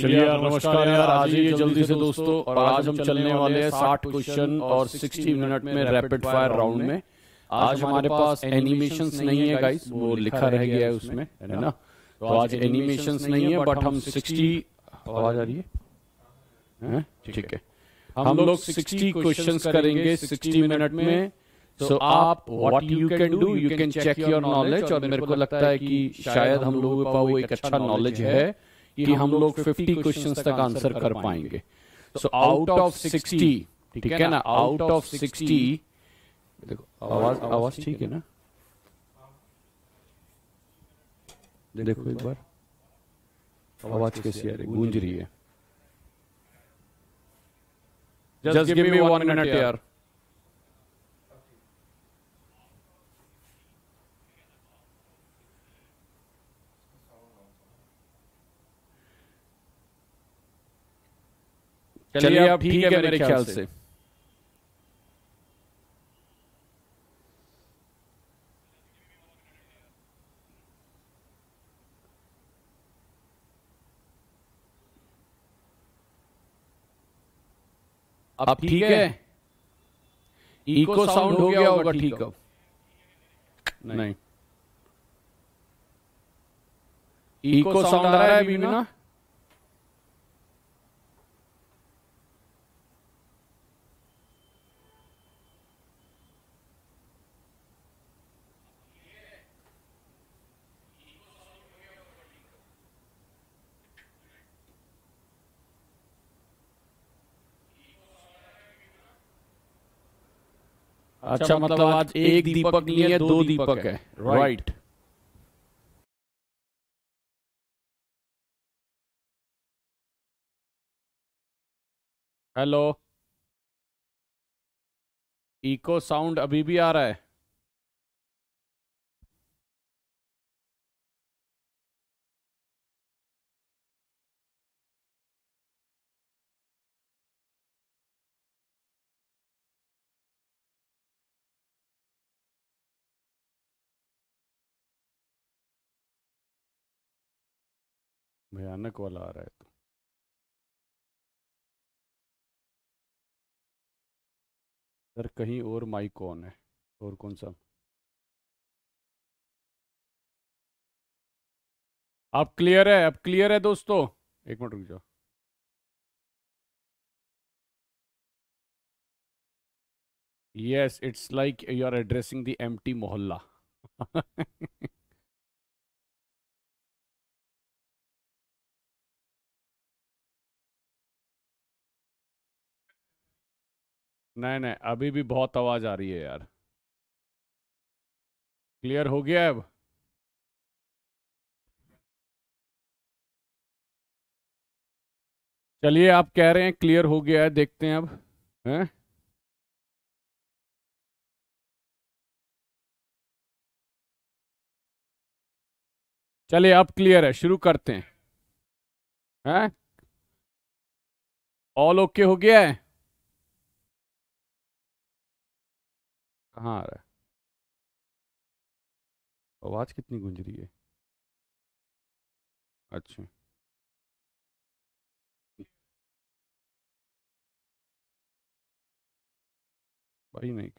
चलिए नमस्कार यार आज ये जल्दी से दोस्तों और आज हम चलने वाले हैं साठ क्वेश्चन और सिक्सटी मिनट में रैपिड फायर राउंड में आज हमारे पास एनिमेशन नहीं है गाइस वो लिखा रह गया है उसमें है ना तो, तो आज एनिमेशन नहीं है बट हम सिक्सटी आवाज आ रही है ठीक है हम लोग सिक्सटी क्वेश्चन करेंगे सिक्सटी मिनट में सो तो आप what you can do you can check your knowledge और मेरे को लगता है कि शायद हम लोगों के पास वो एक अच्छा नॉलेज है कि हम लोग 50 क्वेश्चंस तक आंसर कर पाएंगे सो आउट ऑफ 60 ठीक है ना आउट ऑफ 60 देखो आवाज आवाज ठीक है ना देखो एक बार आवाज कैसी आ रही गूंज रही है just give me one minute यार चलिए आप ठीक है मेरे ख्याल से आप ठीक है इको साउंड हो गया होगा ठीक अब नहीं इको साउंड आ रहा है अभी ना अच्छा, अच्छा मतलब, मतलब आज एक दीपक नहीं है दो दीपक है राइट हेलो इको साउंड अभी भी आ रहा है भयानक वाला आ रहा है तो सर कहीं और माइक कौन है और कौन सा आप क्लियर है अब क्लियर है दोस्तों एक मिनट रुक जाओ yes it's like you are addressing the empty मोहल्ला नहीं नहीं अभी भी बहुत आवाज आ रही है यार क्लियर हो गया अब चलिए आप कह रहे हैं क्लियर हो गया है देखते हैं अब हैं चलिए अब क्लियर है शुरू करते हैं हैं ऑल ओके हो गया है कहाँ आ रहा है आवाज़ कितनी गूंज रही है अच्छा भाई नहीं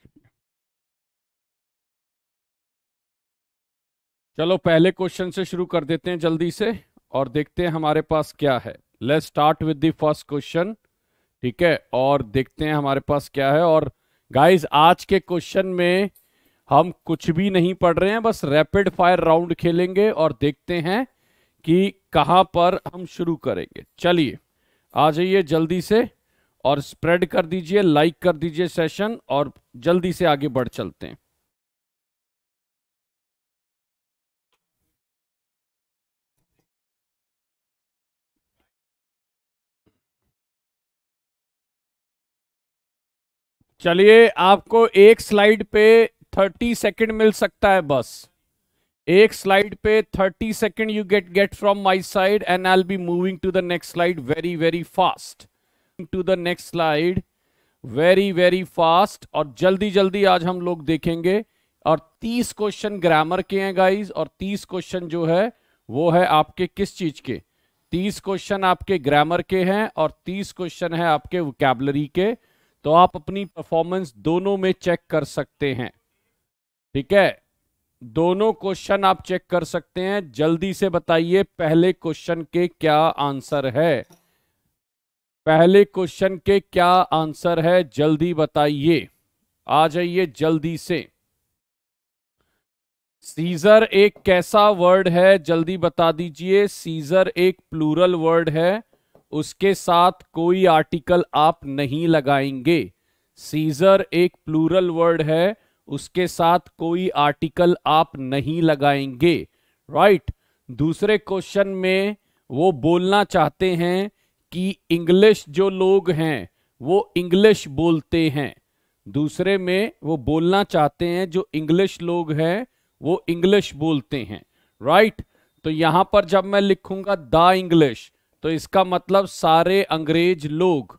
चलो पहले क्वेश्चन से शुरू कर देते हैं जल्दी से और देखते हैं हमारे पास क्या है let's start with the first question ठीक है और देखते हैं हमारे पास क्या है और गाइस आज के क्वेश्चन में हम कुछ भी नहीं पढ़ रहे हैं बस रैपिड फायर राउंड खेलेंगे और देखते हैं कि कहां पर हम शुरू करेंगे चलिए आ जाइए जल्दी से और स्प्रेड कर दीजिए लाइक कर दीजिए सेशन और जल्दी से आगे बढ़ चलते हैं चलिए आपको एक स्लाइड पे थर्टी सेकेंड मिल सकता है बस एक स्लाइड पे thirty second you get get from my side and I be moving to the next slide very very fast to the next slide very very fast और जल्दी जल्दी आज हम लोग देखेंगे और तीस क्वेश्चन ग्रामर के हैं गाइज और तीस क्वेश्चन जो है वो है आपके किस चीज के तीस क्वेश्चन आपके ग्रामर के हैं और तीस क्वेश्चन है आपके वोकेबलरी के तो आप अपनी परफॉर्मेंस दोनों में चेक कर सकते हैं ठीक है दोनों क्वेश्चन आप चेक कर सकते हैं जल्दी से बताइए पहले क्वेश्चन के क्या आंसर है पहले क्वेश्चन के क्या आंसर है जल्दी बताइए आ जाइए जल्दी से सीजर एक कैसा वर्ड है जल्दी बता दीजिए सीजर एक प्लूरल वर्ड है उसके साथ कोई आर्टिकल आप नहीं लगाएंगे सीजर एक प्लूरल वर्ड है उसके साथ कोई आर्टिकल आप नहीं लगाएंगे राइट right? दूसरे क्वेश्चन में वो बोलना चाहते हैं कि इंग्लिश जो लोग हैं वो इंग्लिश बोलते हैं दूसरे में वो बोलना चाहते हैं जो इंग्लिश लोग हैं वो इंग्लिश बोलते हैं राइट right? तो यहां पर जब मैं लिखूंगा द इंग्लिश तो इसका मतलब सारे अंग्रेज लोग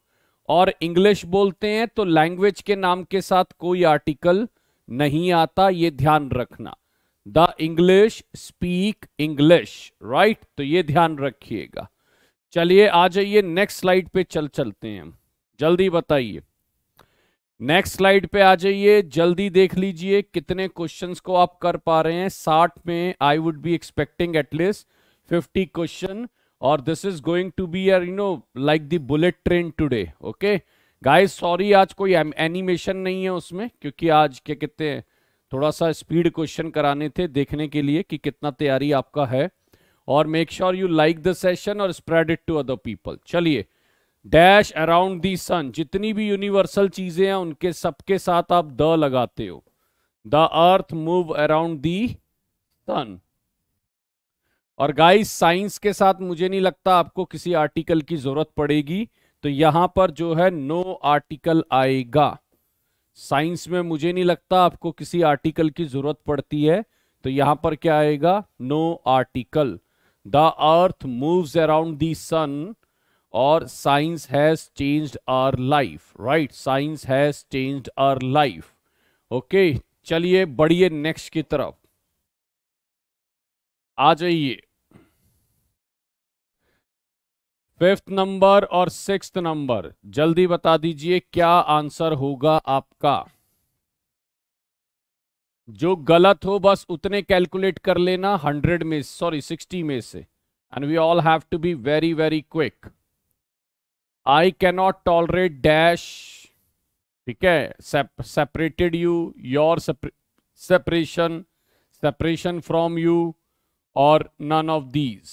और इंग्लिश बोलते हैं तो लैंग्वेज के नाम के साथ कोई आर्टिकल नहीं आता ये ध्यान रखना the English speak English right तो ये ध्यान रखिएगा चलिए आ जाइए नेक्स्ट स्लाइड पे चल चलते हैं जल्दी बताइए नेक्स्ट स्लाइड पे आ जाइए जल्दी देख लीजिए कितने क्वेश्चंस को आप कर पा रहे हैं साठ में I would be expecting at least fifty question और this is going to be you know like the bullet train today okay guys sorry आज कोई एनिमेशन नहीं है उसमें क्योंकि आज क्या कहते हैं थोड़ा सा स्पीड क्वेश्चन कराने थे देखने के लिए कि कितना तैयारी आपका है और make sure you like the session और spread it to other people चलिए डैश अराउंड दी सन जितनी भी यूनिवर्सल चीजें हैं उनके सबके साथ आप द लगाते हो the earth move around the sun और गाइस साइंस के साथ मुझे नहीं लगता आपको किसी आर्टिकल की जरूरत पड़ेगी तो यहां पर जो है नो आर्टिकल आएगा साइंस में मुझे नहीं लगता आपको किसी आर्टिकल की जरूरत पड़ती है तो यहां पर क्या आएगा no article the earth moves around the sun और science has changed our life right science has changed our life okay चलिए बढ़िए नेक्स्ट की तरफ आ जाइए फिफ्थ नंबर और सिक्स नंबर जल्दी बता दीजिए क्या आंसर होगा आपका जो गलत हो बस उतने कैलकुलेट कर लेना हंड्रेड में सॉरी सिक्सटी में से and we all have to be very very quick I cannot tolerate dash ठीक है separated you your separation separation from you और नन ऑफ दीज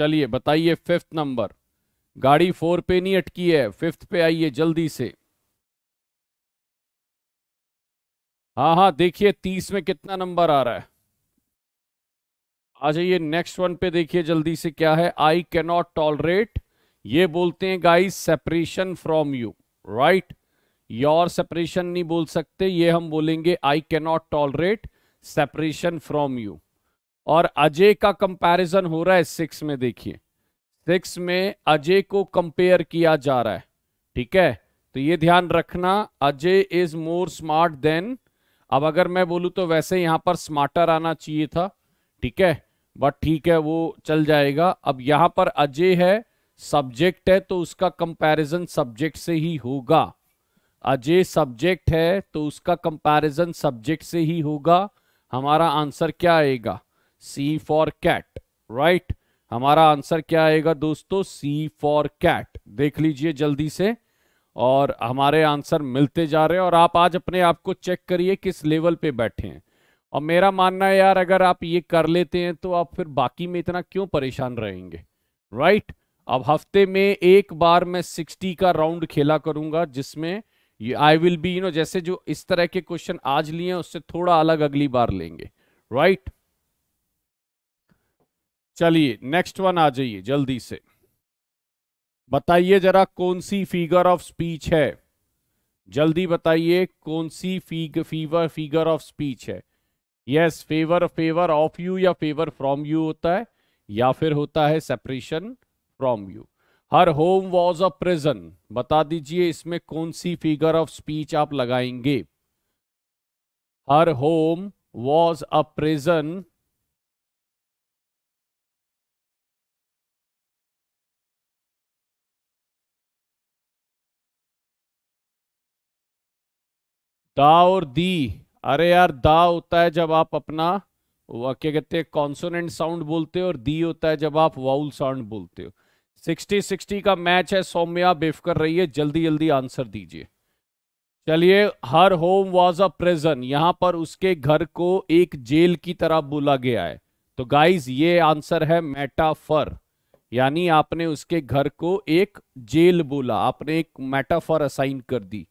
चलिए बताइए फिफ्थ नंबर गाड़ी फोर पे नहीं अटकी है फिफ्थ पे आइए जल्दी से हाँ हाँ देखिए तीस में कितना नंबर आ रहा है आ जाइए नेक्स्ट वन पे देखिए जल्दी से क्या है आई कैनॉट टॉलरेट ये बोलते हैं guys separation from you right your separation नहीं बोल सकते ये हम बोलेंगे I cannot tolerate separation from you और अजय का कंपैरिजन हो रहा है सिक्स में देखिए सिक्स में अजय को कंपेयर किया जा रहा है ठीक है तो ये ध्यान रखना Ajay is more smart than अब अगर मैं बोलूं तो वैसे यहाँ पर स्मार्टर आना चाहिए था ठीक है बट ठीक है वो चल जाएगा अब यहां पर अजय है सब्जेक्ट है तो उसका कंपैरिजन सब्जेक्ट से ही होगा अजय सब्जेक्ट है तो उसका कंपैरिजन सब्जेक्ट से ही होगा हमारा आंसर क्या आएगा सी फॉर कैट राइट हमारा आंसर क्या आएगा दोस्तों सी फॉर कैट देख लीजिए जल्दी से और हमारे आंसर मिलते जा रहे हैं और आप आज अपने आप को चेक करिए किस लेवल पे बैठे हैं और मेरा मानना है यार अगर आप ये कर लेते हैं तो आप फिर बाकी में इतना क्यों परेशान रहेंगे राइट अब हफ्ते में एक बार मैं सिक्सटी का राउंड खेला करूंगा जिसमें ये I will be you know जैसे जो इस तरह के क्वेश्चन आज लिए हैं उससे थोड़ा अलग अगली बार लेंगे राइट चलिए नेक्स्ट वन आ जाइए जल्दी से बताइए जरा कौन सी फिगर ऑफ स्पीच है जल्दी बताइए कौन सी फीग फीवर फिगर ऑफ स्पीच है yes favour favour of you या फेवर फ्रॉम यू होता है या फिर होता है separation from you her home was a prison बता दीजिए इसमें कौन सी फिगर ऑफ स्पीच आप लगाएंगे her home was a prison दा और दी अरे यार दा होता है जब आप अपना क्या कहते हैं कॉन्सोनेंट साउंड बोलते हो और दी होता है जब आप वाउल साउंड बोलते हो सिक्सटी सिक्सटी का मैच है सौम्या बेफ कर रही है जल्दी जल्दी आंसर दीजिए चलिए हर होम वॉज अ प्रेजन यहां पर उसके घर को एक जेल की तरह बोला गया है तो गाइज ये आंसर है मेटाफर यानी आपने उसके घर को एक जेल बोला आपने एक मेटाफर असाइन कर दी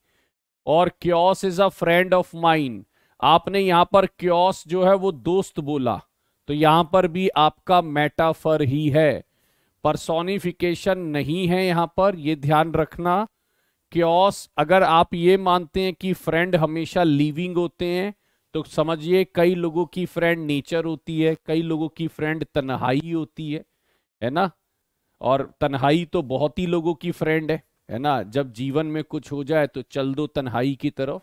और chaos is a friend of mine आपने यहां पर क्योस जो है वो दोस्त बोला तो यहां पर भी आपका मेटाफर ही है परसोनिफिकेशन नहीं है यहां पर ये ध्यान रखना क्योस अगर आप ये मानते हैं कि फ्रेंड हमेशा लिविंग होते हैं तो समझिए कई लोगों की फ्रेंड नेचर होती है कई लोगों की फ्रेंड तन्हाई होती है है ना और तन्हाई तो बहुत ही लोगों की फ्रेंड है है ना जब जीवन में कुछ हो जाए तो चल दो तन्हाई की तरफ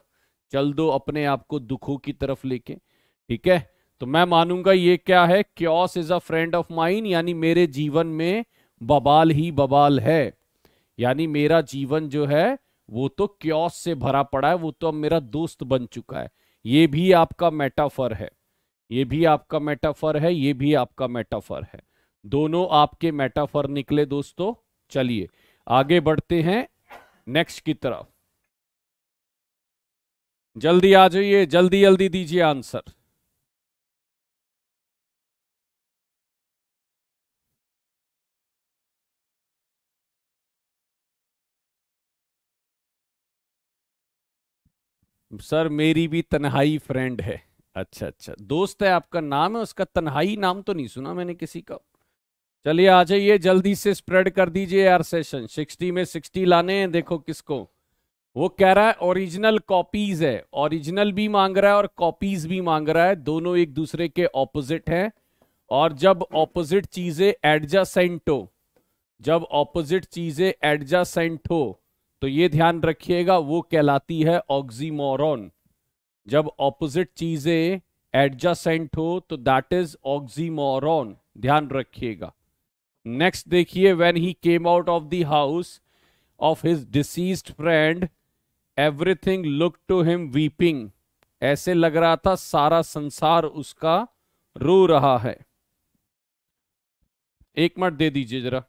चल दो अपने आप को दुखों की तरफ लेके ठीक है तो मैं मानूंगा ये क्या है chaos is a friend of mine यानी मेरे जीवन में बबाल ही बबाल है यानी मेरा जीवन जो है वो तो क्योस से भरा पड़ा है वो तो अब मेरा दोस्त बन चुका है ये भी आपका मेटाफर है ये भी आपका मेटाफर है ये भी आपका मेटाफर है दोनों आपके मेटाफर निकले दोस्तों चलिए आगे बढ़ते हैं नेक्स्ट की तरफ जल्दी आ जाइए जल्दी जल्दी दीजिए आंसर सर मेरी भी तन्हाई फ्रेंड है अच्छा अच्छा दोस्त है आपका नाम है उसका तन्हाई नाम तो नहीं सुना मैंने किसी का चलिए आ जाइए जल्दी से स्प्रेड कर दीजिए यार सेशन 60 में 60 लाने हैं देखो किसको वो कह रहा है ओरिजिनल कॉपीज है ओरिजिनल भी मांग रहा है और कॉपीज भी मांग रहा है दोनों एक दूसरे के ऑपोजिट हैं और जब ऑपोजिट चीजें एडजस्टेंट हो जब ऑपोजिट चीजें एडजस्टेंट हो तो ये ध्यान रखिएगा वो कहलाती है ऑक्जीमोरॉन जब ऑपोजिट चीजें एडजस्टेंट हो तो दैट इज ऑक्जीमोरॉन ध्यान रखिएगा नेक्स्ट देखिए when he came out of the house of his deceased friend everything look to him weeping ऐसे लग रहा था सारा संसार उसका रो रहा है एक मिनट दे दीजिए जरा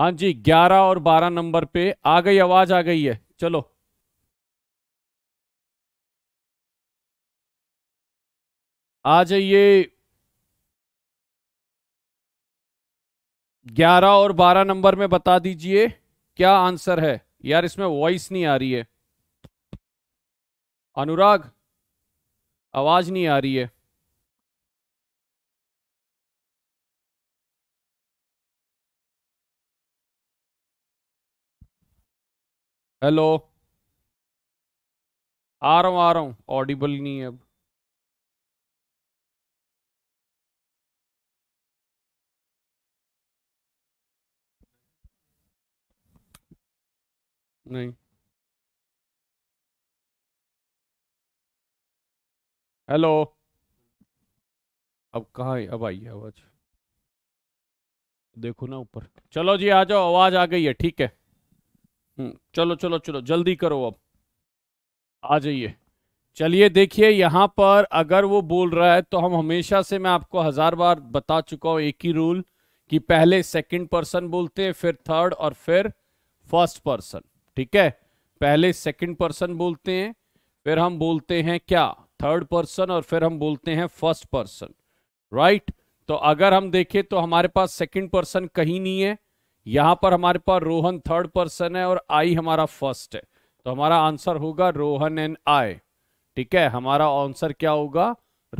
हाँ जी ग्यारह और बारह नंबर पे आ गई आवाज आ गई है चलो आ जाइए ग्यारह और बारह नंबर में बता दीजिए क्या आंसर है यार इसमें वॉइस नहीं आ रही है अनुराग आवाज नहीं आ रही है हेलो आ रहा हूँ आ रहा हूँ ऑडिबल नहीं है अब नहीं हेलो अब कहा है अब आई है आवाज देखो ना ऊपर चलो जी आ जाओ आवाज आ गई है ठीक है हम्म, चलो चलो चलो जल्दी करो अब आ जाइए चलिए देखिए यहां पर अगर वो बोल रहा है तो हम हमेशा से मैं आपको हजार बार बता चुका हूं एक ही रूल कि पहले सेकंड पर्सन बोलते हैं फिर थर्ड और फिर फर्स्ट पर्सन ठीक है पहले सेकंड पर्सन बोलते हैं फिर हम बोलते हैं क्या थर्ड पर्सन और फिर हम बोलते हैं फर्स्ट पर्सन राइट तो अगर हम देखें तो हमारे पास सेकंड पर्सन कहीं नहीं है यहां पर हमारे पास रोहन थर्ड पर्सन है और आई हमारा फर्स्ट है तो हमारा आंसर होगा रोहन एंड आई ठीक है हमारा आंसर क्या होगा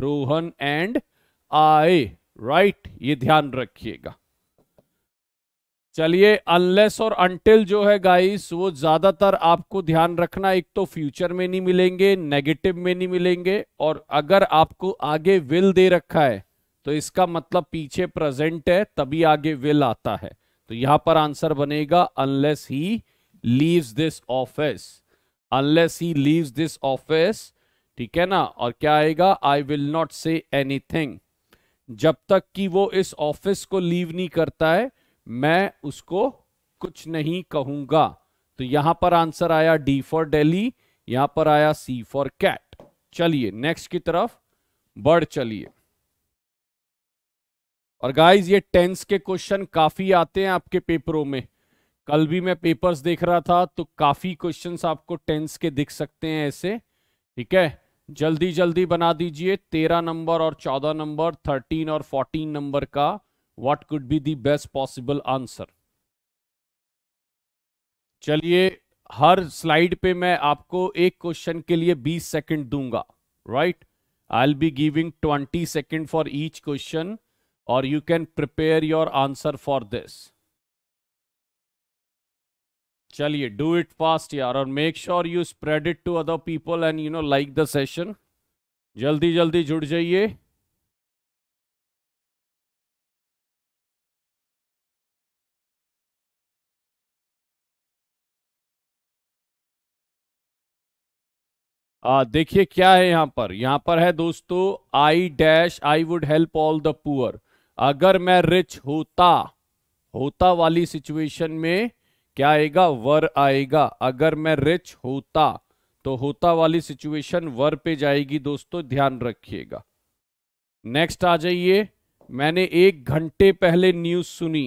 रोहन एंड आई राइट ये ध्यान रखिएगा चलिए अनलेस और अनटिल जो है गाइस वो ज्यादातर आपको ध्यान रखना एक तो फ्यूचर में नहीं मिलेंगे नेगेटिव में नहीं मिलेंगे और अगर आपको आगे विल दे रखा है तो इसका मतलब पीछे प्रेजेंट है तभी आगे विल आता है तो यहां पर आंसर बनेगा unless he leaves this office unless he leaves this office ठीक है ना और क्या आएगा I will not say anything जब तक कि वो इस ऑफिस को लीव नहीं करता है मैं उसको कुछ नहीं कहूंगा तो यहां पर आंसर आया डी फॉर डेली यहां पर आया सी फॉर कैट चलिए नेक्स्ट की तरफ बढ़ चलिए और गाइज ये टेंस के क्वेश्चन काफी आते हैं आपके पेपरों में कल भी मैं पेपर्स देख रहा था तो काफी क्वेश्चन आपको टेंस के दिख सकते हैं ऐसे ठीक है जल्दी जल्दी बना दीजिए तेरह नंबर और चौदह नंबर थर्टीन और फोर्टीन नंबर का what could be the best possible answer चलिए हर स्लाइड पे मैं आपको एक क्वेश्चन के लिए बीस सेकंड दूंगा right I'll be giving twenty second for each question or you can prepare your answer for this. Chaliye, do it fast yaar or make sure you spread it to other people and you know like the session. जल्दी जल्दी जुड़ जाइए देखिए क्या है यहाँ पर यहाँ पर है दोस्तों I dash I would help all the poor अगर मैं रिच होता होता वाली सिचुएशन में क्या आएगा वर आएगा अगर मैं रिच होता तो होता वाली सिचुएशन वर पे जाएगी दोस्तों ध्यान रखिएगा नेक्स्ट आ जाइए मैंने एक घंटे पहले न्यूज सुनी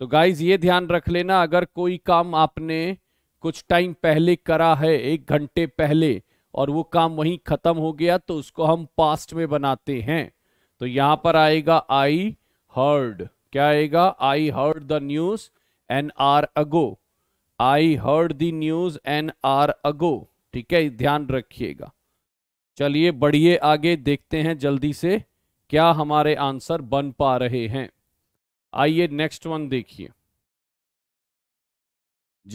तो गाइज ये ध्यान रख लेना अगर कोई काम आपने कुछ टाइम पहले करा है एक घंटे पहले और वो काम वहीं खत्म हो गया तो उसको हम पास्ट में बनाते हैं तो यहां पर आएगा आई हर्ड क्या आएगा I heard the news an hour ago I heard the news an hour ago ठीक है ध्यान रखिएगा चलिए बढ़िए आगे देखते हैं जल्दी से क्या हमारे आंसर बन पा रहे हैं आइए नेक्स्ट वन देखिए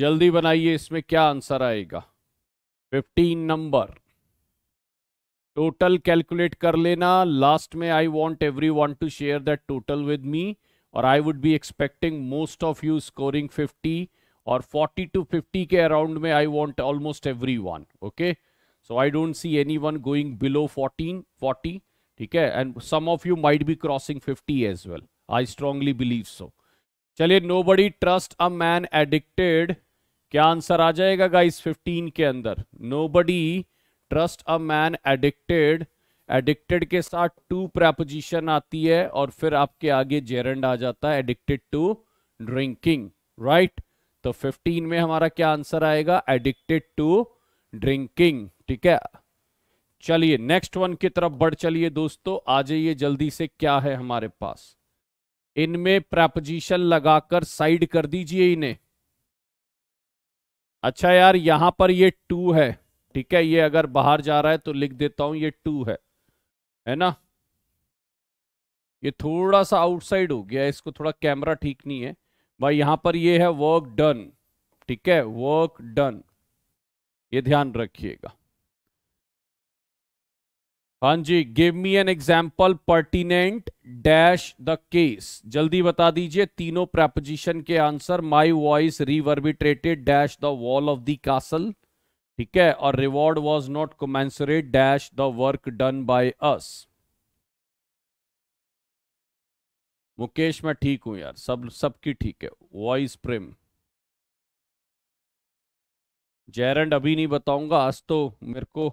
जल्दी बनाइए इसमें क्या आंसर आएगा फिफ्टीन नंबर टोटल कैलकुलेट कर लेना लास्ट में I want everyone to share that total with me और I would be expecting most of you scoring 50 और 40 टू 50 के अराउंड में I want almost everyone okay so I don't see anyone going below 14 40 ठीक है and some of you might be crossing 50 as well I strongly believe so चलिए nobody trust a man addicted क्या answer आ जाएगा guys 15 के अंदर nobody trust a man addicted addicted के साथ टू प्रेपोजिशन आती है और फिर आपके आगे जेरेंड आ जाता है एडिक्टेड टू ड्रिंकिंग राइट तो 15 में हमारा क्या आंसर आएगा एडिक्टेड टू ड्रिंकिंग ठीक है चलिए नेक्स्ट वन की तरफ बढ़ चलिए दोस्तों आ जाइए जल्दी से क्या है हमारे पास इनमें प्रेपोजिशन लगाकर साइड कर दीजिए इन्हें अच्छा यार यहां पर ये टू है ठीक है ये अगर बाहर जा रहा है तो लिख देता हूं ये टू है है ना ये थोड़ा सा आउटसाइड हो गया इसको थोड़ा कैमरा ठीक नहीं है भाई यहां पर ये है वर्क डन ठीक है वर्क डन ये ध्यान रखिएगा हाँ जी give me an example pertinent dash the case जल्दी बता दीजिए तीनों प्रेपोजिशन के answer my voice reverberated dash the wall of the castle ठीक है और reward was not commensurate dash the work done by us Mukesh मैं ठीक हूं यार सब सबकी ठीक है वॉइस प्रेम जयरंड अभी नहीं बताऊंगा आज तो मेरे को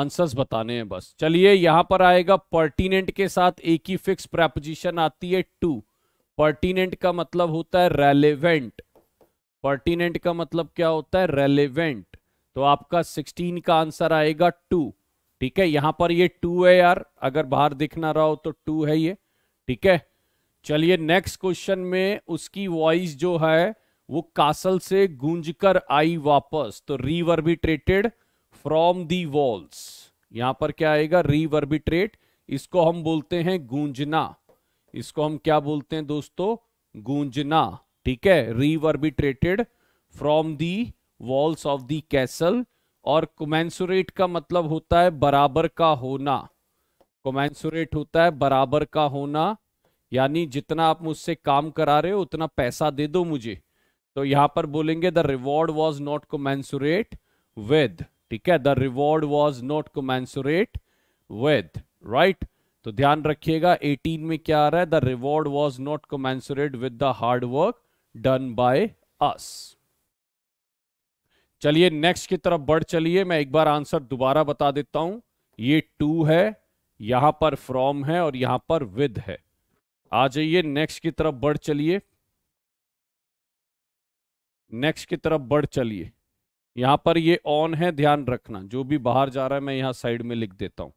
आंसर्स बताने हैं बस चलिए यहां पर आएगा पर्टिनेंट के साथ एक ही फिक्स प्रेपोजिशन आती है टू पर्टिनेंट का मतलब होता है रेलेवेंट पर्टिनेंट का मतलब क्या होता है रेलेवेंट तो आपका 16 का आंसर आएगा टू ठीक है यहां पर ये टू है यार अगर बाहर दिख ना रहा हो तो टू है ये ठीक है चलिए नेक्स्ट क्वेश्चन में उसकी वॉइस जो है वो कासल से गूंज कर आई वापस तो रिवर्बिट्रेटेड फ्रॉम दी वॉल्स यहां पर क्या आएगा रिवर्बिट्रेट इसको हम बोलते हैं गूंजना इसको हम क्या बोलते हैं दोस्तों गूंजना ठीक है reverberated from the walls of the castle और कमेंसुरेट का मतलब होता है बराबर का होना कमेंसुरेट होता है बराबर का होना यानी जितना आप मुझसे काम करा रहे हो उतना पैसा दे दो मुझे तो यहां पर बोलेंगे the reward was not commensurate with ठीक है the reward was not commensurate with right तो ध्यान रखिएगा 18 में क्या आ रहा है the reward was not commensurate with the hard work done by us चलिए नेक्स्ट की तरफ बढ़ चलिए मैं एक बार आंसर दोबारा बता देता हूं ये टू है यहां पर फ्रॉम है और यहां पर विद है आ जाइए नेक्स्ट की तरफ बढ़ चलिए नेक्स्ट की तरफ बढ़ चलिए यहां पर ये ऑन है ध्यान रखना जो भी बाहर जा रहा है मैं यहां साइड में लिख देता हूं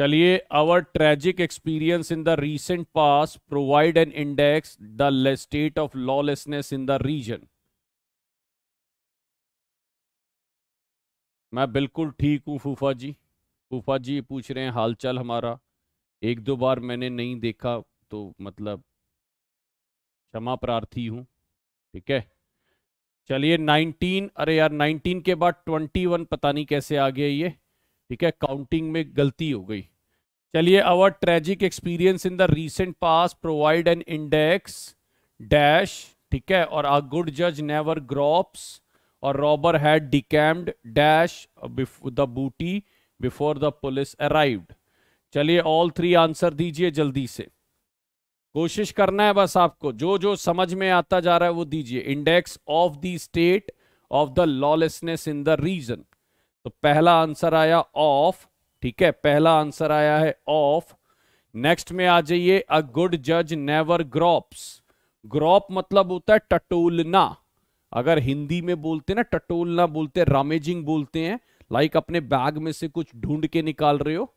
चलिए our tragic experience in the recent past provide an index the state of lawlessness in the region मैं बिल्कुल ठीक हूँ फूफा जी फूफा जी पूछ रहे हैं हालचाल हमारा एक दो बार मैंने नहीं देखा तो मतलब क्षमा प्रार्थी हूँ ठीक है चलिए 19 अरे यार 19 के बाद 21 पता नहीं कैसे आ गया ये ठीक है काउंटिंग में गलती हो गई चलिए our tragic experience in the recent past provide an index dash ठीक है और अ गुड जज नेवर ग्रॉप्स और robber had decamped dash the booty before the police arrived चलिए ऑल थ्री आंसर दीजिए जल्दी से कोशिश करना है बस आपको जो जो समझ में आता जा रहा है वो दीजिए index of the state of the lawlessness in the region तो पहला आंसर आया ऑफ ठीक है पहला आंसर आया है ऑफ नेक्स्ट में आ जाइए अ गुड जज नेवर ग्रॉप्स ग्रॉप मतलब होता है टटोलना अगर हिंदी में बोलते ना टटोलना बोलते हैं रामेजिंग बोलते हैं लाइक अपने बैग में से कुछ ढूंढ के निकाल रहे हो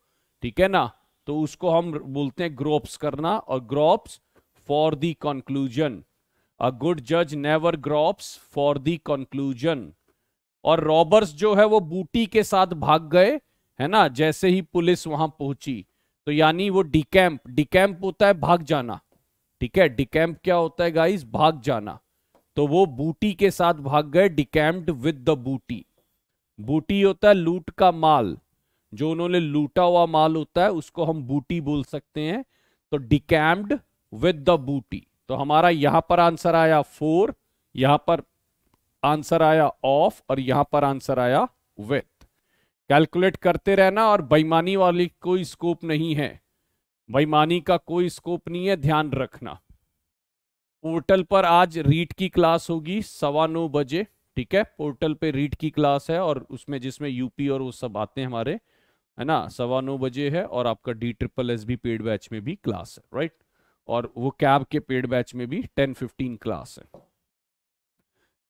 ठीक है ना तो उसको हम बोलते हैं ग्रोप्स करना और gropes for the conclusion a good जज never gropes for the conclusion और रॉबर्स जो है वो बूटी के साथ भाग गए है ना जैसे ही पुलिस वहां पहुंची तो यानी वो डिकैम्प डिकैम्प होता है भाग जाना ठीक है डिकैम्प क्या होता है गाइस भाग जाना तो वो बूटी के साथ भाग गए डिकैम्प्ड विद द बूटी बूटी होता है लूट का माल जो उन्होंने लूटा हुआ माल होता है उसको हम बूटी बोल सकते हैं तो डिकैम्ड विद द बूटी तो हमारा यहां पर आंसर आया फोर यहां पर आंसर आया ऑफ और यहां पर आंसर आया विथ कैलकुलेट करते रहना और बेईमानी वाली कोई स्कोप नहीं है बेईमानी का कोई स्कोप नहीं है ध्यान रखना पोर्टल पर आज रीट की क्लास होगी सवा नौ बजे ठीक है पोर्टल पे रीट की क्लास है और उसमें जिसमें यूपी और वो सब आते हैं हमारे है ना सवा नौ बजे है और आपका डी ट्रिपल एस भी पेड बैच में भी क्लास है राइट और वो कैब के पेड बैच में भी टेन फिफ्टीन क्लास है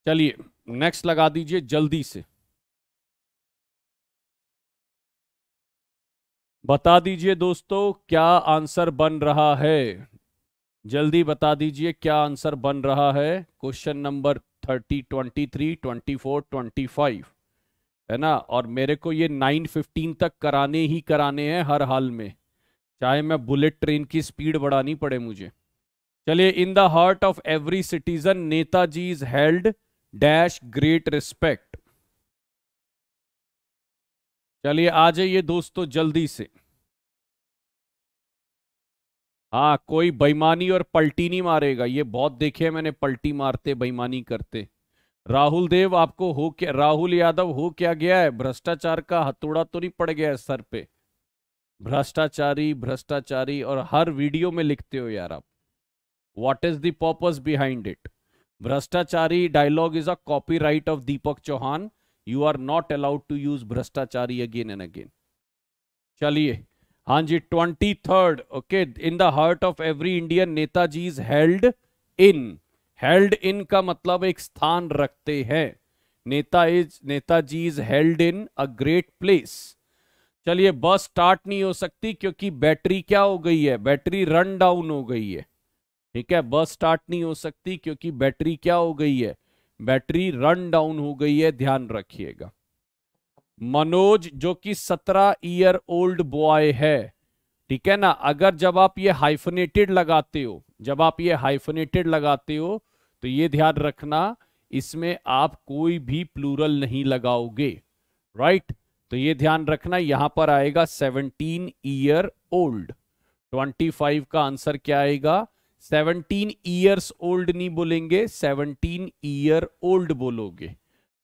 चलिए नेक्स्ट लगा दीजिए जल्दी से बता दीजिए दोस्तों क्या आंसर बन रहा है जल्दी बता दीजिए क्या आंसर बन रहा है question number thirty twenty three twenty four twenty five है ना और मेरे को ये नाइन फिफ्टीन तक कराने ही कराने हैं हर हाल में चाहे मैं बुलेट ट्रेन की स्पीड बढ़ानी पड़े मुझे चलिए in the heart of every citizen Netaji is held dash great respect चलिए आ जाइए दोस्तों जल्दी से हाँ कोई बेईमानी और पलटी नहीं मारेगा ये बहुत देखे हैं मैंने पलटी मारते बेईमानी करते राहुल देव आपको हो क्या राहुल यादव हो क्या गया है भ्रष्टाचार का हथौड़ा तो नहीं पड़ गया है सर पे भ्रष्टाचारी भ्रष्टाचारी और हर वीडियो में लिखते हो यार आप what is the behind it भ्रष्टाचारी dialogue is a right of Deepak Chauhan you are not allowed to use भ्रष्टाचारी अगेन एंड अगेन चलिए हाँ जी twenty third okay in the heart of every Indian Netaji is held in held in का मतलब एक स्थान रखते हैं neta is Netaji is held in a great place चलिए बस स्टार्ट नहीं हो सकती क्योंकि बैटरी क्या हो गई है बैटरी रन डाउन हो गई है ठीक है बस स्टार्ट नहीं हो सकती क्योंकि बैटरी क्या हो गई है बैटरी रन डाउन हो गई है ध्यान रखिएगा मनोज जो कि सत्रह ईयर ओल्ड बॉय है ठीक है ना अगर जब आप ये हाइफनेटेड लगाते हो जब आप ये हाइफनेटेड लगाते हो तो ये ध्यान रखना इसमें आप कोई भी प्लूरल नहीं लगाओगे राइट तो ये ध्यान रखना यहां पर आएगा seventeen year old twenty five का आंसर क्या आएगा सेवनटीन ईयर्स ओल्ड नहीं बोलेंगे सेवनटीन ईयर ओल्ड बोलोगे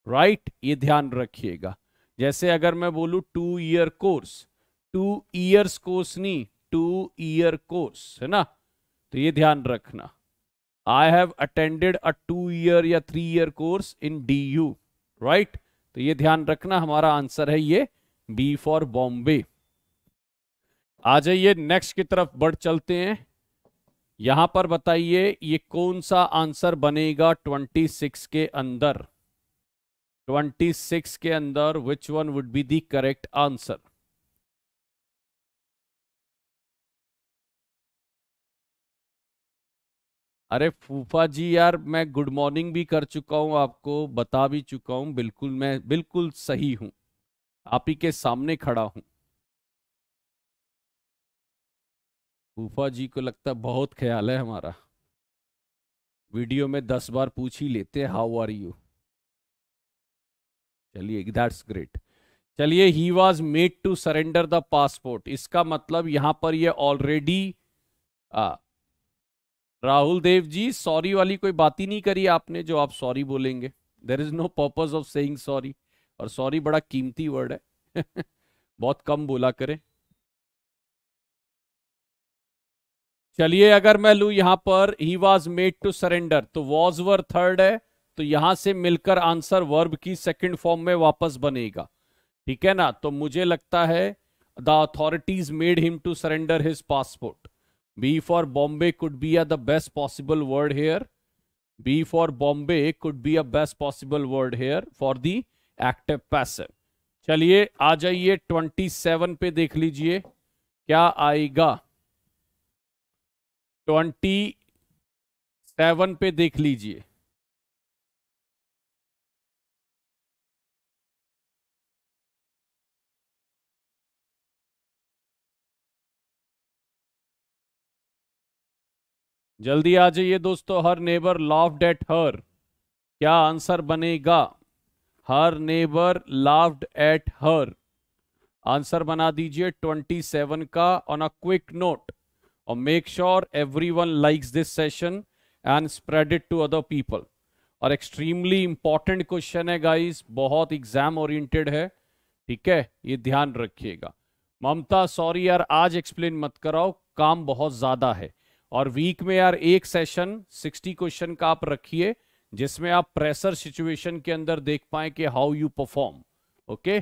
राइट right? ये ध्यान रखिएगा जैसे अगर मैं बोलू two year course two years course नहीं टू ईयर कोर्स है ना तो ये ध्यान रखना I have attended a two year या three year course in D U right तो ये ध्यान रखना हमारा आंसर है ये बी फॉर बॉम्बे आ जाइए नेक्स्ट की तरफ बढ़ चलते हैं यहां पर बताइए ये कौन सा आंसर बनेगा 26 के अंदर 26 के अंदर which one would be the correct answer अरे फूफा जी यार मैं गुड मॉर्निंग भी कर चुका हूं आपको बता भी चुका हूं बिल्कुल मैं बिल्कुल सही हूं आप ही के सामने खड़ा हूं फूफा जी को लगता बहुत ख्याल है हमारा वीडियो में दस बार पूछ ही लेते हाउ आर यू चलिए दैट्स ग्रेट चलिए he was made to surrender the passport इसका मतलब यहां पर ये ऑलरेडी राहुल देव जी सॉरी वाली कोई बात ही नहीं करी आपने जो आप सॉरी बोलेंगे there is no purpose of saying sorry और सॉरी बड़ा कीमती वर्ड है बहुत कम बोला करें चलिए अगर मैं लू यहां पर he was made to surrender तो वॉज वर थर्ड है तो यहां से मिलकर आंसर वर्ब की सेकंड फॉर्म में वापस बनेगा ठीक है ना तो मुझे लगता है the authorities made him to surrender his passport B for Bombay could be a the best possible word here B for Bombay could be a best possible word here for the active passive चलिए आ जाइए 27 पे देख लीजिए क्या आएगा twenty seven पे देख लीजिए जल्दी आ जाइए दोस्तों her neighbour laughed at her क्या आंसर बनेगा her neighbour laughed at her answer बना दीजिए 27 का ऑन अ क्विक नोट और make sure everyone likes this session and spread it to other people और एक्सट्रीमली इंपॉर्टेंट क्वेश्चन है guys बहुत exam oriented है ठीक है ये ध्यान रखिएगा ममता सॉरी यार आज एक्सप्लेन मत कराओ काम बहुत ज्यादा है और वीक में यार एक सेशन 60 क्वेश्चन का आप रखिए जिसमें आप प्रेशर सिचुएशन के अंदर देख पाए कि how you perform okay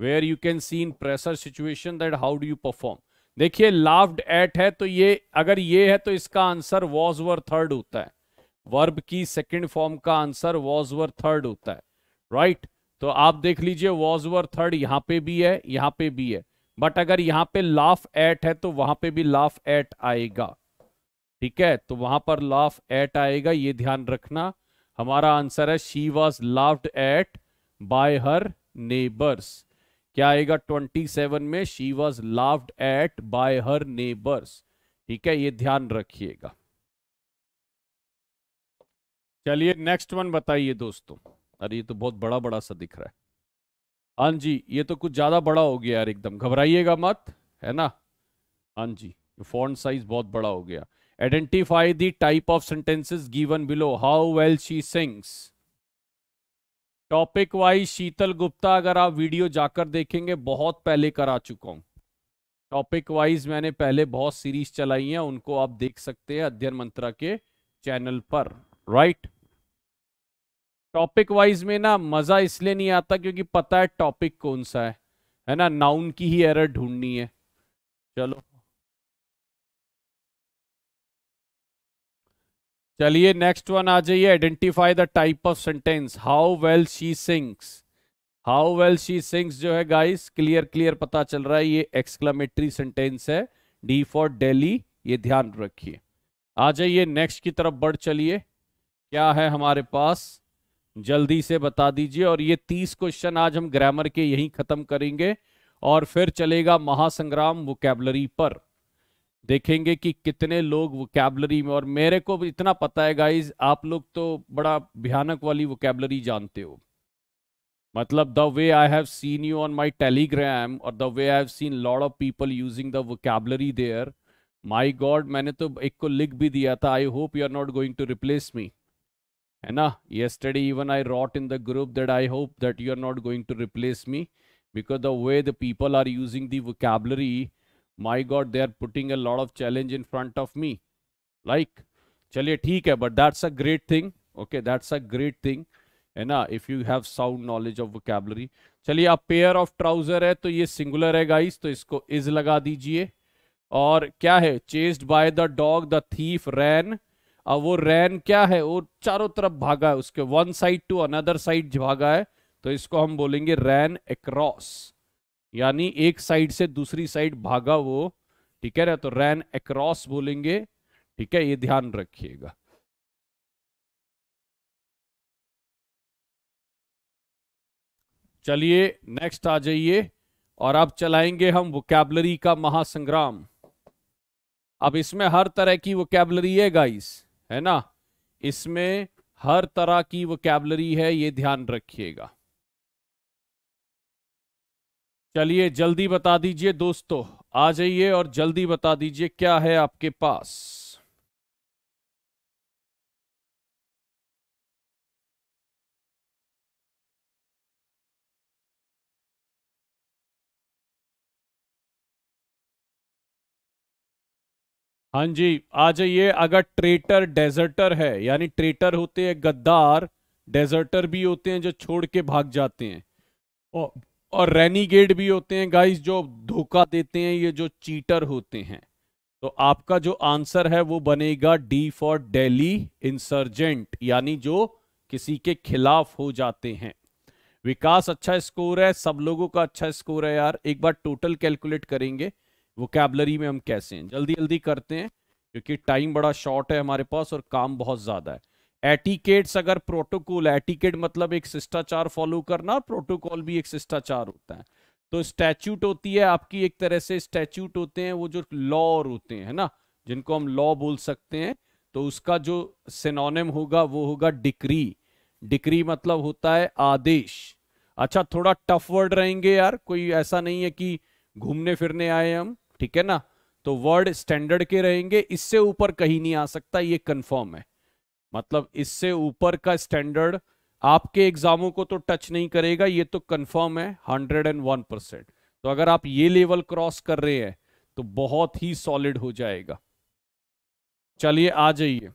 where you can see in pressure situation that how do you perform देखिए लाव्ड एट है तो ये अगर ये है तो इसका आंसर वॉज वर थर्ड होता है वर्ब की सेकंड फॉर्म का आंसर वॉज वर थर्ड होता है राइट right? तो आप देख लीजिए वॉज वर थर्ड यहां पे भी है यहां पे भी है बट अगर यहां पे लाफ एट है तो वहां पे भी लाफ एट आएगा ठीक है तो वहां पर लाफ एट आएगा ये ध्यान रखना हमारा आंसर है she was laughed at by her neighbours क्या आएगा 27 में she was laughed at by her neighbours ठीक है ये ध्यान रखिएगा चलिए नेक्स्ट वन बताइए दोस्तों अरे ये तो बहुत बड़ा बड़ा सा दिख रहा है हाँ जी ये तो कुछ ज्यादा बड़ा हो गया यार एकदम घबराइएगा मत है ना हाँ जी फॉन्ट साइज बहुत बड़ा हो गया identify the type of sentences given below how well she sings topic wise Sheetal Gupta अगर आप वीडियो जाकर देखेंगे बहुत पहले करा चुका हूं टॉपिक वाइज मैंने पहले बहुत सीरीज चलाई है उनको आप देख सकते हैं अध्ययन मंत्रा के चैनल पर राइट टॉपिक वाइज में ना मजा इसलिए नहीं आता क्योंकि पता है टॉपिक कौन सा है है ना नाउन की ही एरर ढूंढनी है चलो चलिए नेक्स्ट वन आ जाइए identify the type of sentence how well she sings how well she sings जो है गाइस क्लियर क्लियर पता चल रहा है ये एक्सक्लामेटरी सेंटेंस है डी फॉर डेली ये ध्यान रखिए आ जाइए नेक्स्ट की तरफ बढ़ चलिए क्या है हमारे पास जल्दी से बता दीजिए और ये तीस क्वेश्चन आज हम ग्रामर के यहीं खत्म करेंगे और फिर चलेगा महासंग्राम वोकेबलरी पर देखेंगे कि कितने लोग वोकेबलरी में और मेरे को इतना पता है गाइज आप लोग तो बड़ा भयानक वाली वोकेबलरी जानते हो मतलब the way I have seen you on my Telegram और the way I have seen lot of people using the vocabulary there my God मैंने तो एक को लिख भी दिया था I hope you are not going to replace me है ना study even I wrote in the group that I hope that you are not going to replace me because the way the people are using the vocabulary my God they are putting a lot of challenge in front of me like चलिए ठीक है but that's a great thing okay that's a great thing है ना if you have sound knowledge of vocabulary चलिए आप pair of trouser है तो ये सिंगुलर है गाइस तो इसको इज लगा दीजिए और क्या है chased by the dog the thief ran अब वो रैन क्या है वो चारों तरफ भागा है उसके one side to another side भागा है तो इसको हम बोलेंगे रैन अक्रॉस यानी एक साइड से दूसरी साइड भागा वो ठीक है ना तो रैन अक्रॉस बोलेंगे ठीक है ये ध्यान रखिएगा चलिए नेक्स्ट आ जाइए और अब चलाएंगे हम कैबलरी का महासंग्राम अब इसमें हर तरह की कैबलरी है गाइस है ना इसमें हर तरह की कैबलरी है ये ध्यान रखिएगा चलिए जल्दी बता दीजिए दोस्तों आ जाइए और जल्दी बता दीजिए क्या है आपके पास हाँ जी आ जाइए अगर ट्रेटर डेजर्टर है यानी ट्रेटर होते हैं गद्दार डेजर्टर भी होते हैं जो छोड़ के भाग जाते हैं और और रेनीगेड भी होते हैं गाइस जो धोखा देते हैं ये जो चीटर होते हैं तो आपका जो आंसर है वो बनेगा डी फॉर डेली इंसर्जेंट यानी जो किसी के खिलाफ हो जाते हैं विकास अच्छा स्कोर है सब लोगों का अच्छा स्कोर है यार एक बार टोटल कैलकुलेट करेंगे वो कैबलरी में हम कैसे हैं जल्दी जल्दी करते हैं क्योंकि टाइम बड़ा शॉर्ट है हमारे पास और काम बहुत ज्यादा है एटिकेट्स अगर प्रोटोकॉल एटिकेट मतलब एक शिष्टाचार फॉलो करना प्रोटोकॉल भी एक शिष्टाचार होता है तो स्टैच्यूट होती है आपकी एक तरह से स्टैच्यूट होते हैं वो जो लॉ होते हैं ना जिनको हम लॉ बोल सकते हैं तो उसका जो सिनोनिम होगा वो होगा डिक्री डिक्री मतलब होता है आदेश अच्छा थोड़ा टफ वर्ड रहेंगे यार कोई ऐसा नहीं है कि घूमने फिरने आए हम ठीक है ना तो वर्ड स्टैंडर्ड के रहेंगे इससे ऊपर कहीं नहीं आ सकता ये कन्फर्म है मतलब इससे ऊपर का स्टैंडर्ड आपके एग्जामों को तो टच नहीं करेगा ये तो कंफर्म है 101 परसेंट तो अगर आप ये लेवल क्रॉस कर रहे हैं तो बहुत ही सॉलिड हो जाएगा चलिए आ जाइए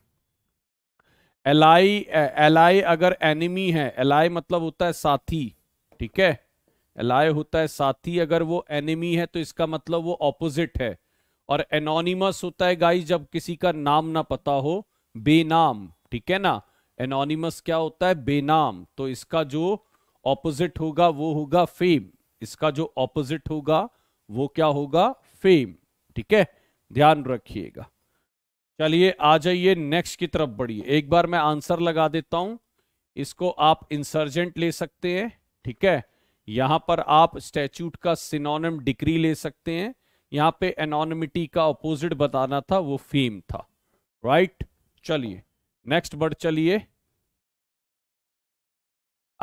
एलाई एलाई अगर एनिमी है एलाई मतलब होता है साथी ठीक है एलाई होता है साथी अगर वो एनिमी है तो इसका मतलब वो ऑपोजिट है और एनोनिमस होता है गाई जब किसी का नाम ना पता हो बेनाम ठीक है ना एनोनिमस क्या होता है बेनाम तो इसका जो ऑपोजिट होगा वो होगा फेम इसका जो ऑपोजिट होगा वो क्या होगा फेम ठीक है ध्यान रखिएगा चलिए आ जाइए नेक्स्ट की तरफ बढ़िए एक बार मैं आंसर लगा देता हूं इसको आप इंसर्जेंट ले सकते हैं ठीक है यहां पर आप स्टैच्यूट का सिनोनिम डिग्री ले सकते हैं यहां पे एनोनिमिटी का ऑपोजिट बताना था वो फेम था राइट चलिए नेक्स्ट वर्ड चलिए